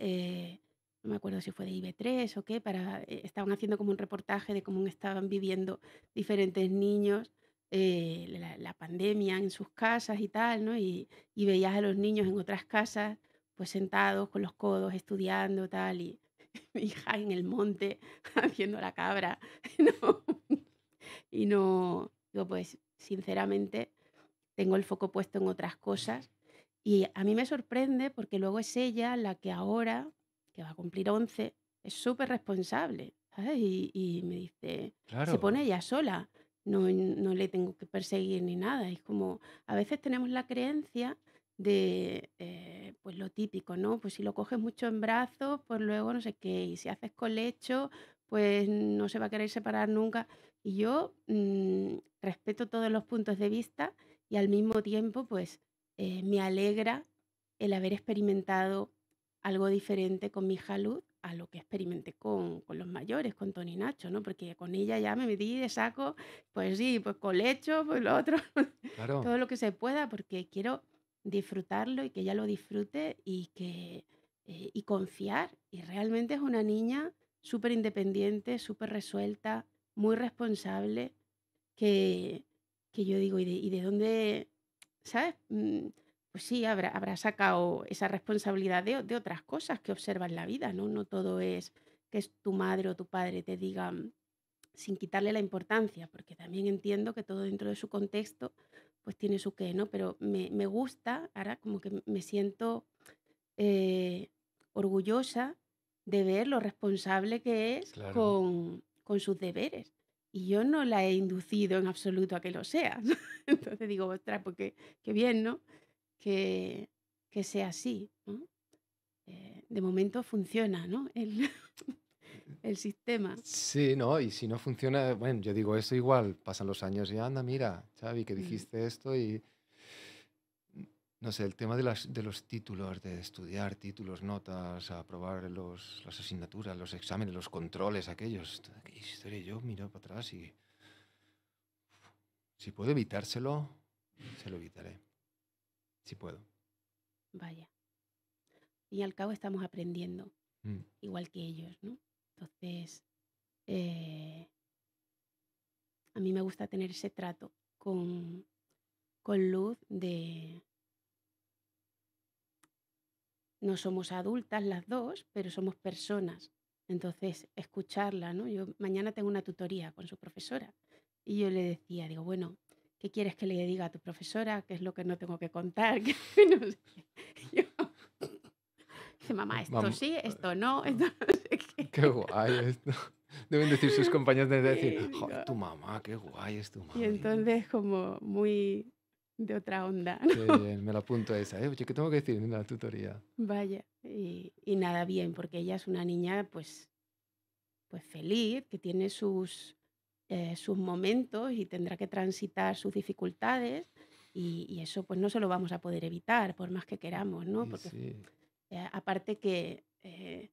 eh, no me acuerdo si fue de IB3 o qué, para, eh, estaban haciendo como un reportaje de cómo estaban viviendo diferentes niños eh, la, pandemia en sus casas y tal, ¿no? Y, y, veías a los niños en otras casas, pues sentados con los codos, estudiando tal, y mi hija en el monte haciendo la cabra, ¿no? Y no, digo, pues sinceramente tengo el foco puesto en otras cosas. Y a mí me sorprende porque luego es ella la que ahora que va a cumplir 11, es súper responsable. Y, me dice, se pone ella sola, no, le tengo que perseguir ni nada. Es como, a veces tenemos la creencia de eh, pues lo típico, ¿no? Pues si lo coges mucho en brazos, pues luego no sé qué, y si haces colecho, pues no se va a querer separar nunca. Y yo mm, respeto todos los puntos de vista y al mismo tiempo, pues eh, me alegra el haber experimentado algo diferente con mi salud a lo que experimenté con, con, los mayores, con Tony Nacho, ¿no? Porque con ella ya me metí de saco, pues sí, pues colecho, pues lo otro, todo lo que se pueda, porque quiero disfrutarlo y que ella lo disfrute y que eh, y confiar. Y realmente es una niña súper independiente, súper resuelta, muy responsable, que, que yo digo, ¿y de, ¿y de dónde, sabes? Mm, pues sí, habrá, habrá sacado esa responsabilidad de, otras cosas que observa en la vida, ¿no? No todo es que es tu madre o tu padre te digan mm, sin quitarle la importancia, porque también entiendo que todo dentro de su contexto pues tiene su qué, ¿no? Pero me, gusta, ahora como que me siento eh, orgullosa de ver lo responsable que es con, con sus deberes y yo no la he inducido en absoluto a que lo sea. Entonces digo, ostras, porque pues qué bien, ¿no? que, sea así. ¿no? Eh, de momento funciona el, sistema. Sí, no, y si no funciona, bueno, yo digo eso igual, pasan los años y anda, mira, Xavi, que mm. dijiste esto y no sé, el tema de, las, de los títulos, de estudiar títulos, notas, aprobar los, las asignaturas, los exámenes, los controles, aquellos. ¿Qué historia? Yo miro para atrás y. Si puedo evitárselo, se lo evitaré si puedo. Vaya. Y al cabo estamos aprendiendo, mm. igual que ellos, ¿no? Entonces, eh, a mí me gusta tener ese trato con, con luz de... No somos adultas las dos, pero somos personas. Entonces, escucharla, ¿no? Yo mañana tengo una tutoría con su profesora y yo le decía, digo, bueno, ¿qué quieres que le diga a tu profesora? ¿Qué es lo que no tengo que contar? Que dice, mamá, esto sí, eh, esto no, esto ah, no sé qué. guay esto. Deben decir sus compañeros, deben decir, Joder, tu mamá, qué guay es tu mamá. Y entonces como muy de otra onda. Qué bien, me la apunto a esa. ¿eh? Oye, ¿qué tengo que decir en la tutoría? Vaya, y, y nada bien, porque ella es una niña pues, pues feliz, que tiene sus eh, sus momentos y tendrá que transitar sus dificultades y, eso pues no se lo vamos a poder evitar por más que queramos, ¿no? Mm, Porque eh, aparte que eh,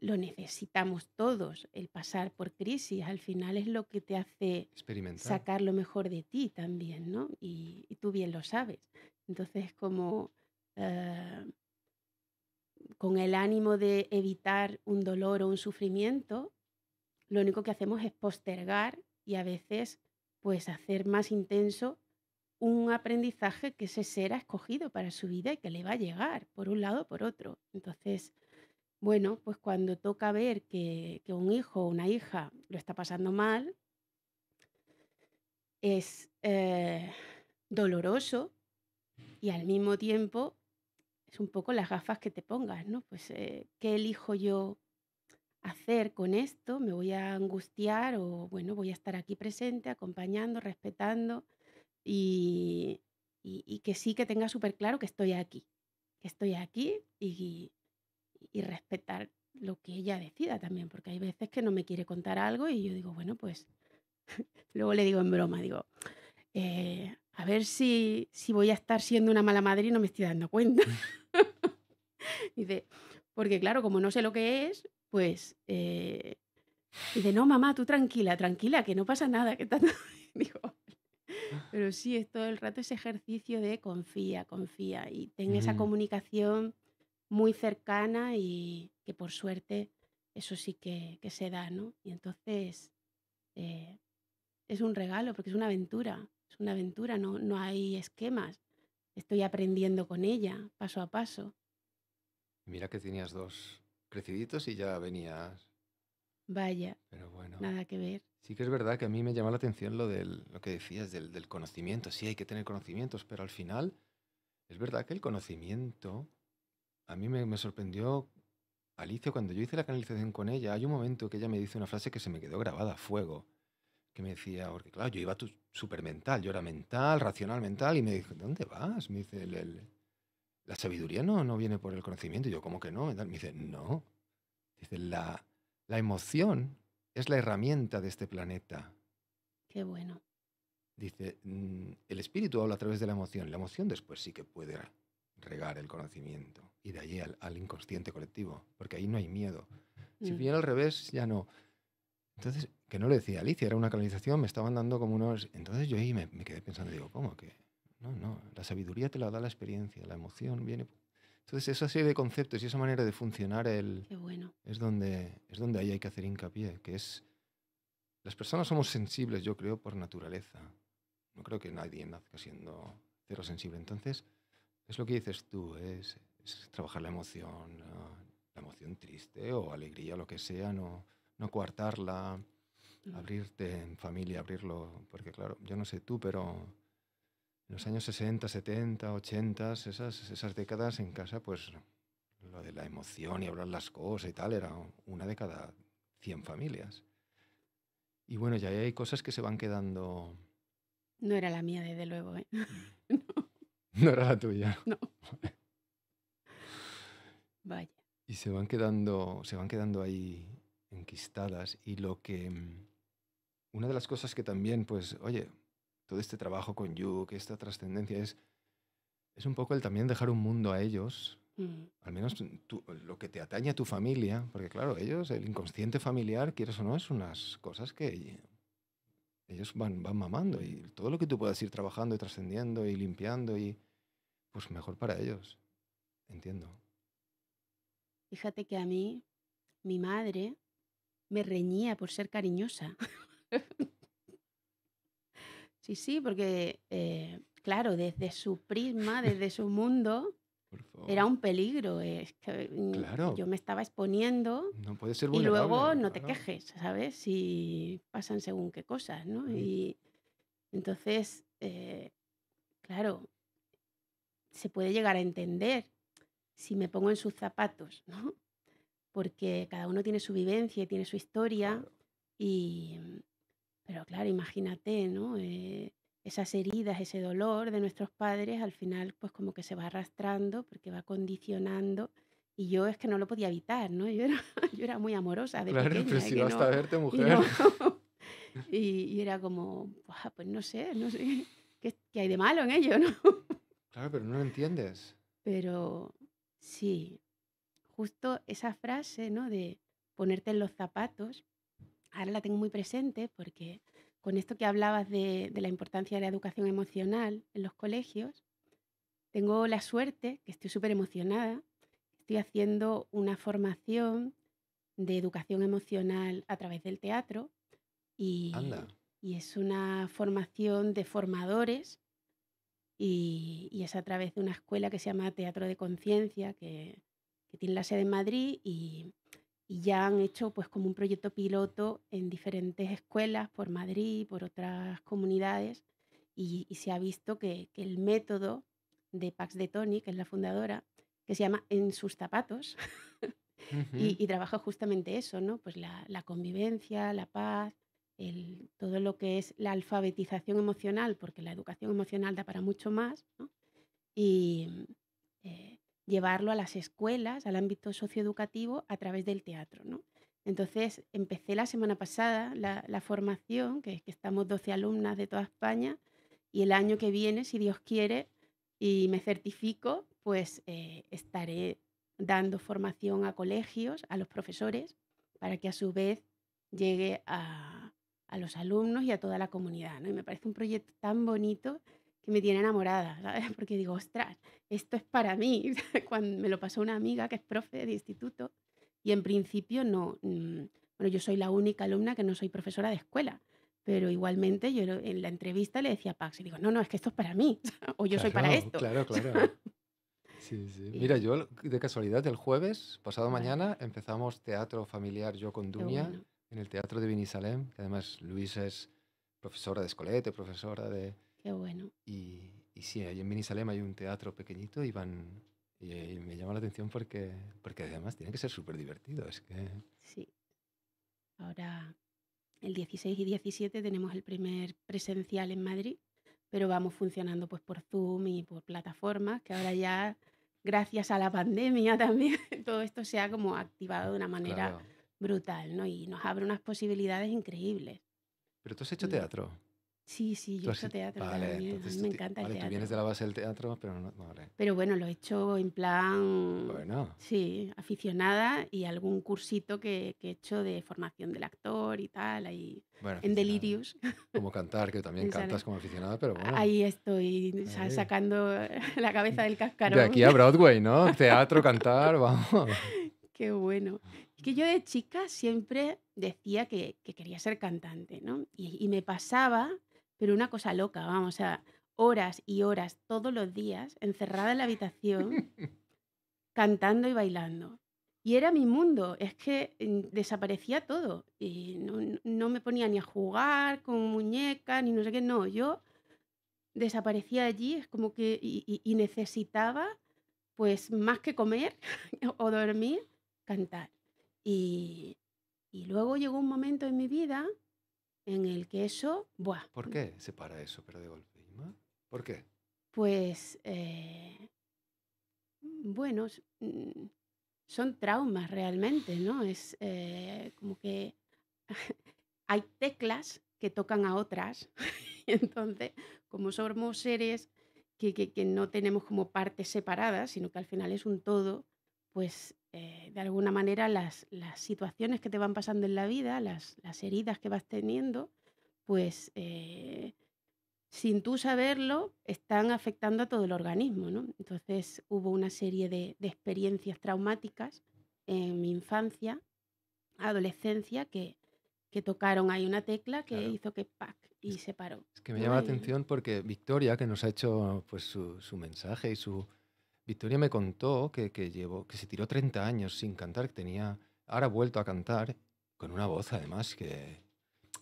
lo necesitamos todos, el pasar por crisis al final es lo que te hace sacar lo mejor de ti también, ¿no? y tú bien lo sabes. Entonces como con el ánimo de evitar un dolor o un sufrimiento, lo único que hacemos es postergar y a veces pues hacer más intenso un aprendizaje que ese ser ha escogido para su vida y que le va a llegar por un lado o por otro. Entonces, bueno, pues cuando toca ver que, un hijo o una hija lo está pasando mal, es eh, doloroso y al mismo tiempo es un poco las gafas que te pongas, ¿no? Pues, eh, ¿qué elijo yo hacer con esto, me voy a angustiar o bueno, voy a estar aquí presente, acompañando, respetando y, y, que sí que tenga súper claro que estoy aquí, que estoy aquí y, y, respetar lo que ella decida también, porque hay veces que no me quiere contar algo y yo digo, bueno, pues luego le digo en broma, digo, eh, a ver si, si voy a estar siendo una mala madre y no me estoy dando cuenta. Dice, porque claro, como no sé lo que es, pues eh, de no, mamá, tú tranquila, tranquila, que no pasa nada, que tanto... Ah. pero sí, es todo el rato ese ejercicio de confía, confía y ten esa mm. comunicación muy cercana y que por suerte eso sí que, se da, ¿no? Y entonces eh, es un regalo porque es una aventura, es una aventura, no, no hay esquemas. Estoy aprendiendo con ella, paso a paso. Mira que tenías dos creciditos y ya venías. Vaya. Pero bueno. Nada que ver. Sí que es verdad que a mí me llama la atención lo, del, lo que decías del, del conocimiento. Sí, hay que tener conocimientos, pero al final es verdad que el conocimiento a mí me, me sorprendió. Alicia, cuando yo hice la canalización con ella, hay un momento que ella me dice una frase que se me quedó grabada a fuego, que me decía, porque claro, yo iba súper mental, yo era mental, racional, mental, y me dijo, ¿dónde vas? Me dice, el, el la sabiduría no, no viene por el conocimiento. yo, ¿cómo que no? Me dice, no. Dice, la, emoción es la herramienta de este planeta. Qué bueno. Dice, mm, el espíritu habla a través de la emoción. La emoción después sí que puede regar el conocimiento y de allí al, inconsciente colectivo, porque ahí no hay miedo. Si bien mm. al revés, ya no. Entonces, que no lo decía Alicia, era una canalización, me estaban dando como unos... Entonces yo ahí me quedé pensando, digo, ¿cómo que? No, no, la sabiduría te la da la experiencia, la emoción viene. Entonces, esa serie de conceptos y esa manera de funcionar el, bueno. es, donde, es donde ahí hay que hacer hincapié, que es... Las personas somos sensibles, yo creo, por naturaleza. No creo que nadie nazca siendo cero sensible. Entonces, es lo que dices tú, es, trabajar la emoción, la, emoción triste o alegría, lo que sea, no, no coartarla, mm. abrirte en familia, abrirlo, porque claro, yo no sé tú, pero en los años 60, 70, 80, esas, esas décadas en casa, pues lo de la emoción y hablar las cosas y tal, era una de cada 100 familias. Y bueno, ya hay cosas que se van quedando. No era la mía, desde luego, ¿eh? no. no. era la tuya. No. Vaya. Y se van quedando, se van quedando ahí enquistadas. Y lo que. Una de las cosas que también, pues, oye, todo este trabajo con Yuk, esta trascendencia, es, es un poco el también dejar un mundo a ellos, mm. al menos lo que te atañe a tu familia, porque claro, ellos, el inconsciente familiar, quieres o no, es unas cosas que ellos van, van mamando y todo lo que tú puedas ir trabajando y trascendiendo y limpiando y pues mejor para ellos, entiendo. Fíjate que a mí, mi madre me reñía por ser cariñosa. Sí, sí, porque, eh, claro, desde su prisma, desde su mundo, era un peligro. Eh, mm, yo me estaba exponiendo. Y luego no te quejes, ¿sabes? Si pasan según qué cosas, ¿no? Y entonces, eh, claro, se puede llegar a entender si me pongo en sus zapatos, ¿no? Porque cada uno tiene su vivencia, y tiene su historia y, mm, pero claro, imagínate, ¿no? Eh, esas heridas, ese dolor de nuestros padres, al final, pues como que se va arrastrando porque va condicionando. Y yo es que no lo podía evitar, ¿no? Yo era, yo era muy amorosa de claro, Pero verte, mujer. Y, era como, pues no sé, no sé, ¿qué, ¿qué, hay de malo en ello, no? Claro, pero no lo entiendes. Pero sí, justo esa frase, ¿no? De ponerte en los zapatos, ahora la tengo muy presente porque con esto que hablabas de, la importancia de la educación emocional en los colegios, tengo la suerte, que estoy súper emocionada, estoy haciendo una formación de educación emocional a través del teatro y, y es una formación de formadores y, es a través de una escuela que se llama Teatro de Conciencia, que, que tiene la sede en Madrid y y ya han hecho pues como un proyecto piloto en diferentes escuelas por Madrid, por otras comunidades y, se ha visto que, el método de Pax de Tony, que es la fundadora, que se llama En sus zapatos y, trabaja justamente eso, ¿no? Pues la, convivencia, la paz, el, todo lo que es la alfabetización emocional, porque la educación emocional da para mucho más, ¿no? llevarlo a las escuelas, al ámbito socioeducativo, a través del teatro. ¿no? Entonces, empecé la semana pasada la, formación, que, que estamos 12 alumnas de toda España, y el año que viene, si Dios quiere, y me certifico, pues eh, estaré dando formación a colegios, a los profesores, para que a su vez llegue a, a los alumnos y a toda la comunidad. ¿no? Y me parece un proyecto tan bonito que me tiene enamorada, ¿sabes? Porque digo, ostras, esto es para mí. Cuando me lo pasó una amiga que es profe de instituto y en principio no, mm, bueno, yo soy la única alumna que no soy profesora de escuela, pero igualmente yo en la entrevista le decía a Pax y digo, no, no, es que esto es para mí, o yo soy para esto. Claro, claro. Sí, sí. Mira, yo de casualidad el jueves, pasado mañana, empezamos teatro familiar yo con Dunia en el Teatro de Vinisalem, que además Luis es profesora de escolete, profesora de, bueno. Y, sí, ahí en Minisalem hay un teatro pequeñito y van... Y, me llama la atención porque, porque además tiene que ser súper divertido. Es que... Sí. Ahora, el 16 y 17 tenemos el primer presencial en Madrid, pero vamos funcionando pues por Zoom y por plataformas, que ahora ya, gracias a la pandemia también, todo esto se ha como activado de una manera brutal, ¿no? Y nos abre unas posibilidades increíbles. Pero tú has hecho teatro. Sí, sí, yo he teatro también. me encanta el Tú vienes de la base del teatro, pero no, Pero bueno, lo he hecho en plan. Bueno. Sí, aficionada y algún cursito que, he hecho de formación del actor y tal, ahí. en Delirius. Como cantar, que también cantas como aficionada, pero bueno. Ahí estoy sacando la cabeza del cascarón. De aquí a Broadway, ¿no? Teatro, cantar, vamos. Qué bueno. Es que yo de chica siempre decía que, quería ser cantante, ¿no? y, y me pasaba pero una cosa loca, vamos, a horas y horas todos los días encerrada en la habitación, cantando y bailando. Y era mi mundo, es que mm, desaparecía todo. Y no, me ponía ni a jugar con muñecas, ni no sé qué, no, yo desaparecía allí, es como que, y necesitaba, pues más que comer o dormir, cantar. Y, y luego llegó un momento en mi vida en el queso, ¡buah! ¿Por qué se para eso, pero de golpe, ¿Por qué? Pues, eh, bueno, mm, son traumas realmente, ¿no? Es eh, como que hay teclas que tocan a otras, entonces, como somos seres que, que, no tenemos como partes separadas, sino que al final es un todo, pues eh, de alguna manera las, situaciones que te van pasando en la vida, las, heridas que vas teniendo, pues eh, sin tú saberlo, están afectando a todo el organismo. Entonces hubo una serie de, experiencias traumáticas en mi infancia, adolescencia, que, que tocaron ahí una tecla que hizo que ¡pac! y se paró. Es que me llama la atención porque Victoria, que nos ha hecho pues, su mensaje y su, Victoria me contó que, que, que se tiró 30 años sin cantar, que tenía, ahora ha vuelto a cantar, con una voz además que...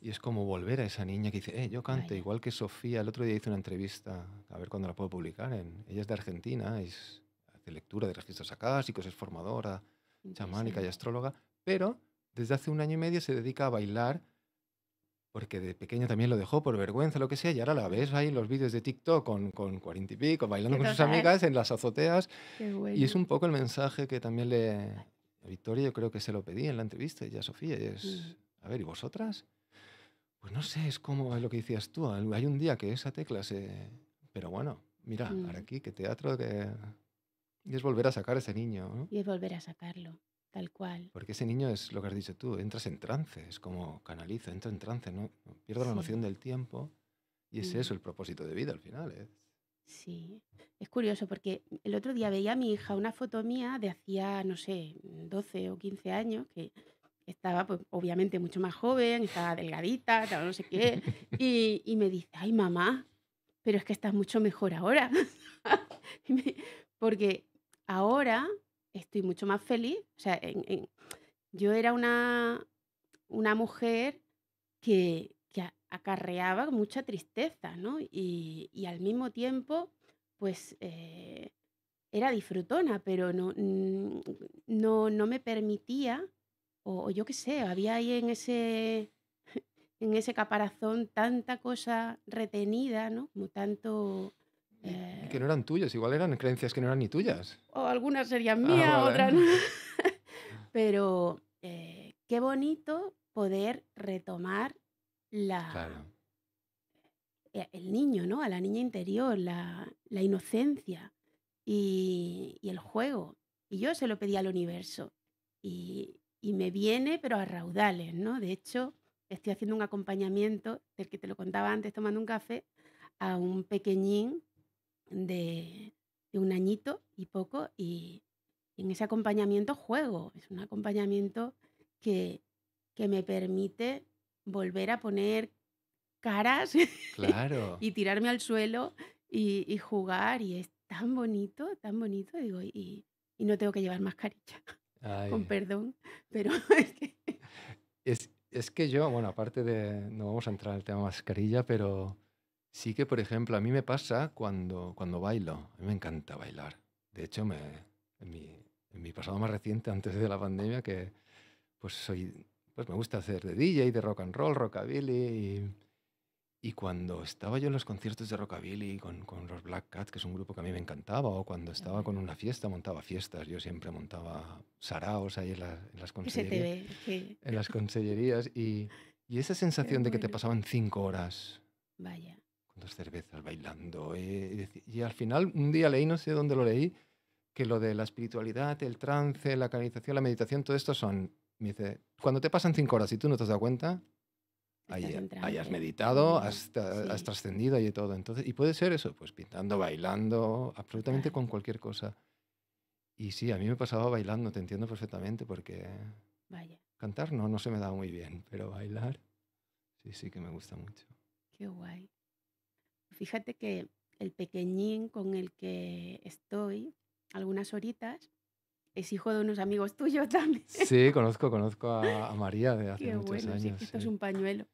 Y es como volver a esa niña que dice, eh, yo canto, igual que Sofía, el otro día hice una entrevista, a ver cuándo la puedo publicar, en, ella es de Argentina, es, de lectura de registros acásicos, es formadora, chamánica y astróloga, pero desde hace un año y medio se dedica a bailar porque de pequeño también lo dejó por vergüenza, lo que sea, y ahora la ves ahí en los vídeos de TikTok con, con 40 y pico, bailando con sus amigas en las azoteas. Y es un poco el mensaje que también le... Victoria yo creo que se lo pedí en la entrevista, y Sofía, y es, a ver, ¿y vosotras? Pues no sé, es como lo que decías tú, hay un día que esa tecla se... Pero bueno, mira, ahora mm. aquí, qué teatro, que... Y es volver a sacar ese niño. ¿no? Y es volver a sacarlo. Tal cual. Porque ese niño es lo que has dicho tú, entras en trance, es como canaliza, entra en trance, ¿no? pierdo la noción del tiempo y es eso el propósito de vida al final. ¿eh? Sí, es curioso porque el otro día veía a mi hija una foto mía de hacía, no sé, 12 o 15 años, que estaba pues, obviamente mucho más joven, estaba delgadita, no sé qué, y, y me dice, ay mamá, pero es que estás mucho mejor ahora. porque ahora estoy mucho más feliz. O sea, yo era una, una mujer que, que acarreaba mucha tristeza, ¿no? Y, al mismo tiempo, pues eh, era disfrutona, pero no, no, no me permitía, o, yo qué sé, había ahí en ese en ese caparazón tanta cosa retenida, ¿no? Como tanto que eh, no eran tuyas, igual eran creencias que no eran ni tuyas. O algunas serían ah, mías, otras no. Pero eh, qué bonito poder retomar la, eh, el niño, ¿no? A la niña interior, la, inocencia y, el juego. Y yo se lo pedí al universo. Y, y me viene, pero a raudales, ¿no? De hecho, estoy haciendo un acompañamiento, del que te lo contaba antes tomando un café, a un pequeñín de, de un añito y poco y, en ese acompañamiento juego. Es un acompañamiento que, que me permite volver a poner caras claro. y tirarme al suelo y, jugar. Y es tan bonito, tan bonito, digo, y, y no tengo que llevar mascarilla. Con perdón, pero es que... Es, que yo, bueno, aparte de, no vamos a entrar el tema mascarilla, pero Sí que, por ejemplo, a mí me pasa cuando, cuando bailo. A mí me encanta bailar. De hecho, me, en, mi, pasado más reciente, antes de la pandemia, que pues soy, pues me gusta hacer de DJ, de rock and roll, rockabilly. Y, cuando estaba yo en los conciertos de rockabilly con, con, los Black Cats, que es un grupo que a mí me encantaba, o cuando estaba con una fiesta, montaba fiestas. Yo siempre montaba saraos ahí en, las consellerías. En las consellerías. Y, y esa sensación de que te pasaban cinco horas. Vaya con dos cervezas bailando. Eh, y, al final, un día leí, no sé dónde lo leí, que lo de la espiritualidad, el trance, la canalización, la meditación, todo esto son. Me dice, cuando te pasan cinco horas y tú no te has dado cuenta, hayas has meditado, has, has trascendido y todo. Entonces, y puede ser eso, pues pintando, bailando, absolutamente con cualquier cosa. Y sí, a mí me pasaba bailando, te entiendo perfectamente, porque cantar no, no se me da muy bien, pero bailar sí, sí que me gusta mucho. Qué guay. Fíjate que el pequeñín con el que estoy algunas horitas es hijo de unos amigos tuyos también. Sí, conozco, conozco a, María de hace muchos años. Sí, esto es un pañuelo.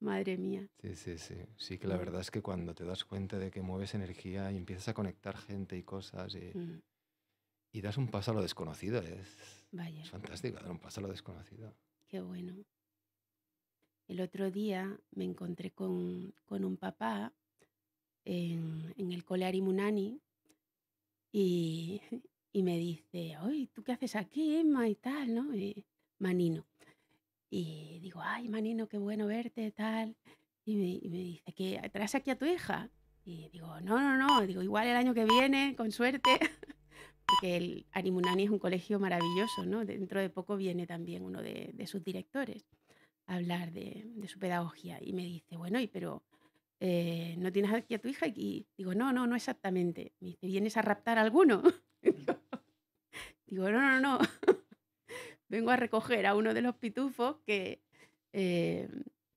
Madre mía. Sí, sí, sí. Sí que la mm. verdad es que cuando te das cuenta de que mueves energía y empiezas a conectar gente y cosas y, mm. das un paso a lo desconocido, es, fantástico dar un paso a lo desconocido. Qué bueno. El otro día me encontré con, con un papá en, el cole Arimunani y, y me dice, ¡ay, ¿tú qué haces aquí, Emma? Y tal, ¿no? Manino. Y digo, ay, Manino, qué bueno verte, tal. Y me, me dice, ¿qué traes aquí a tu hija? Y digo, no, no, no, digo, igual el año que viene, con suerte, porque el Arimunani es un colegio maravilloso, ¿no? Dentro de poco viene también uno de, sus directores a hablar de, de, su pedagogía y me dice, bueno, y pero eh, ¿no tienes aquí a tu hija? Y digo, no, no, no exactamente. Me ¿vienes a raptar a alguno? digo, no, no, no. Vengo a recoger a uno de los pitufos que, eh,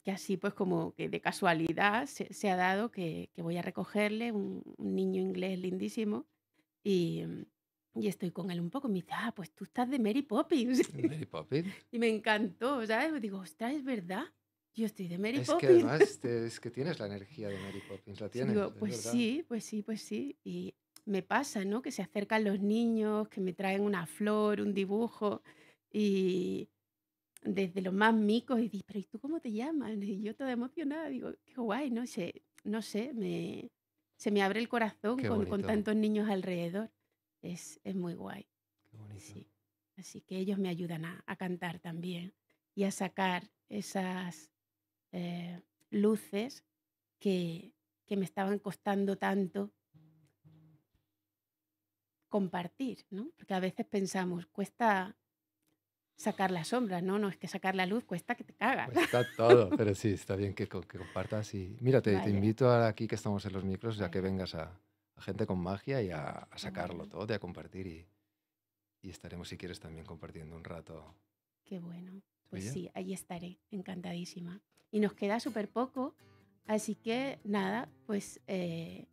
que así pues como que de casualidad se, ha dado que, voy a recogerle, un, niño inglés lindísimo, y, y, estoy con él un poco. Me dice, ah, pues tú estás de Mary Poppins. Mary Poppins. y me encantó, ¿sabes? Digo, ostras, es verdad yo estoy de Mary es Que además este, es que tienes la energía de Mary Poppins, la tienes. pues sí, pues sí, pues sí. Y me pasa, ¿no? Que se acercan los niños, que me traen una flor, un dibujo y desde los más micos y dices, pero ¿y tú cómo te llamas? Y yo toda emocionada, digo, qué guay, no sé, no sé, me, se me abre el corazón con, con, tantos niños alrededor. Es, es muy guay. Qué bonito. Así que ellos me ayudan a cantar también y a sacar esas eh, luces que, me estaban costando tanto compartir, ¿no? Porque a veces pensamos, cuesta sacar la sombra, ¿no? No es que sacar la luz cuesta que te cagas. Cuesta todo, pero sí, está bien que, compartas y... Mira, te, invito aquí que estamos en los micros, ya que vengas a, gente con magia y a, sacarlo todo y a compartir y, estaremos, si quieres, también compartiendo un rato. Qué bueno. Pues sí, ahí estaré, encantadísima y nos queda súper poco. Así que nada, pues eh,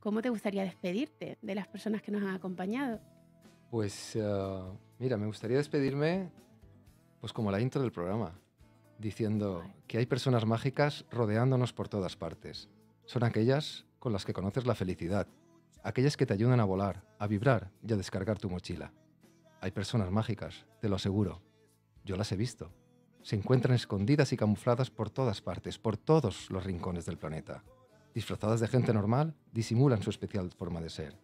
¿cómo te gustaría despedirte de las personas que nos han acompañado? Pues ah, mira, me gustaría despedirme pues como la intro del programa, diciendo que hay personas mágicas rodeándonos por todas partes. Son aquellas con las que conoces la felicidad, aquellas que te ayudan a volar, a vibrar y a descargar tu mochila. Hay personas mágicas, te lo aseguro. Yo las he visto se encuentran escondidas y camufladas por todas partes, por todos los rincones del planeta. Disfrazadas de gente normal, disimulan su especial forma de ser.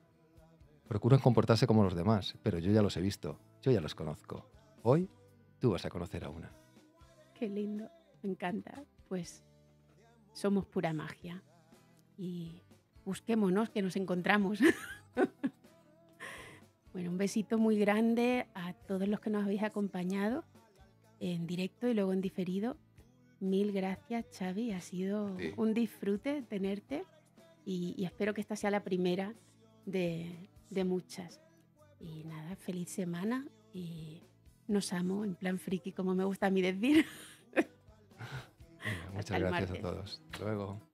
Procuran comportarse como los demás, pero yo ya los he visto, yo ya los conozco. Hoy tú vas a conocer a una. Qué lindo, me encanta. Pues somos pura magia. Y busquémonos que nos encontramos. bueno, un besito muy grande a todos los que nos habéis acompañado en directo y luego en diferido. Mil gracias, Xavi. Ha sido un disfrute tenerte y, espero que esta sea la primera de, muchas. Y nada, feliz semana y nos amo en plan friki, como me gusta a mí decir. muchas gracias a todos. luego.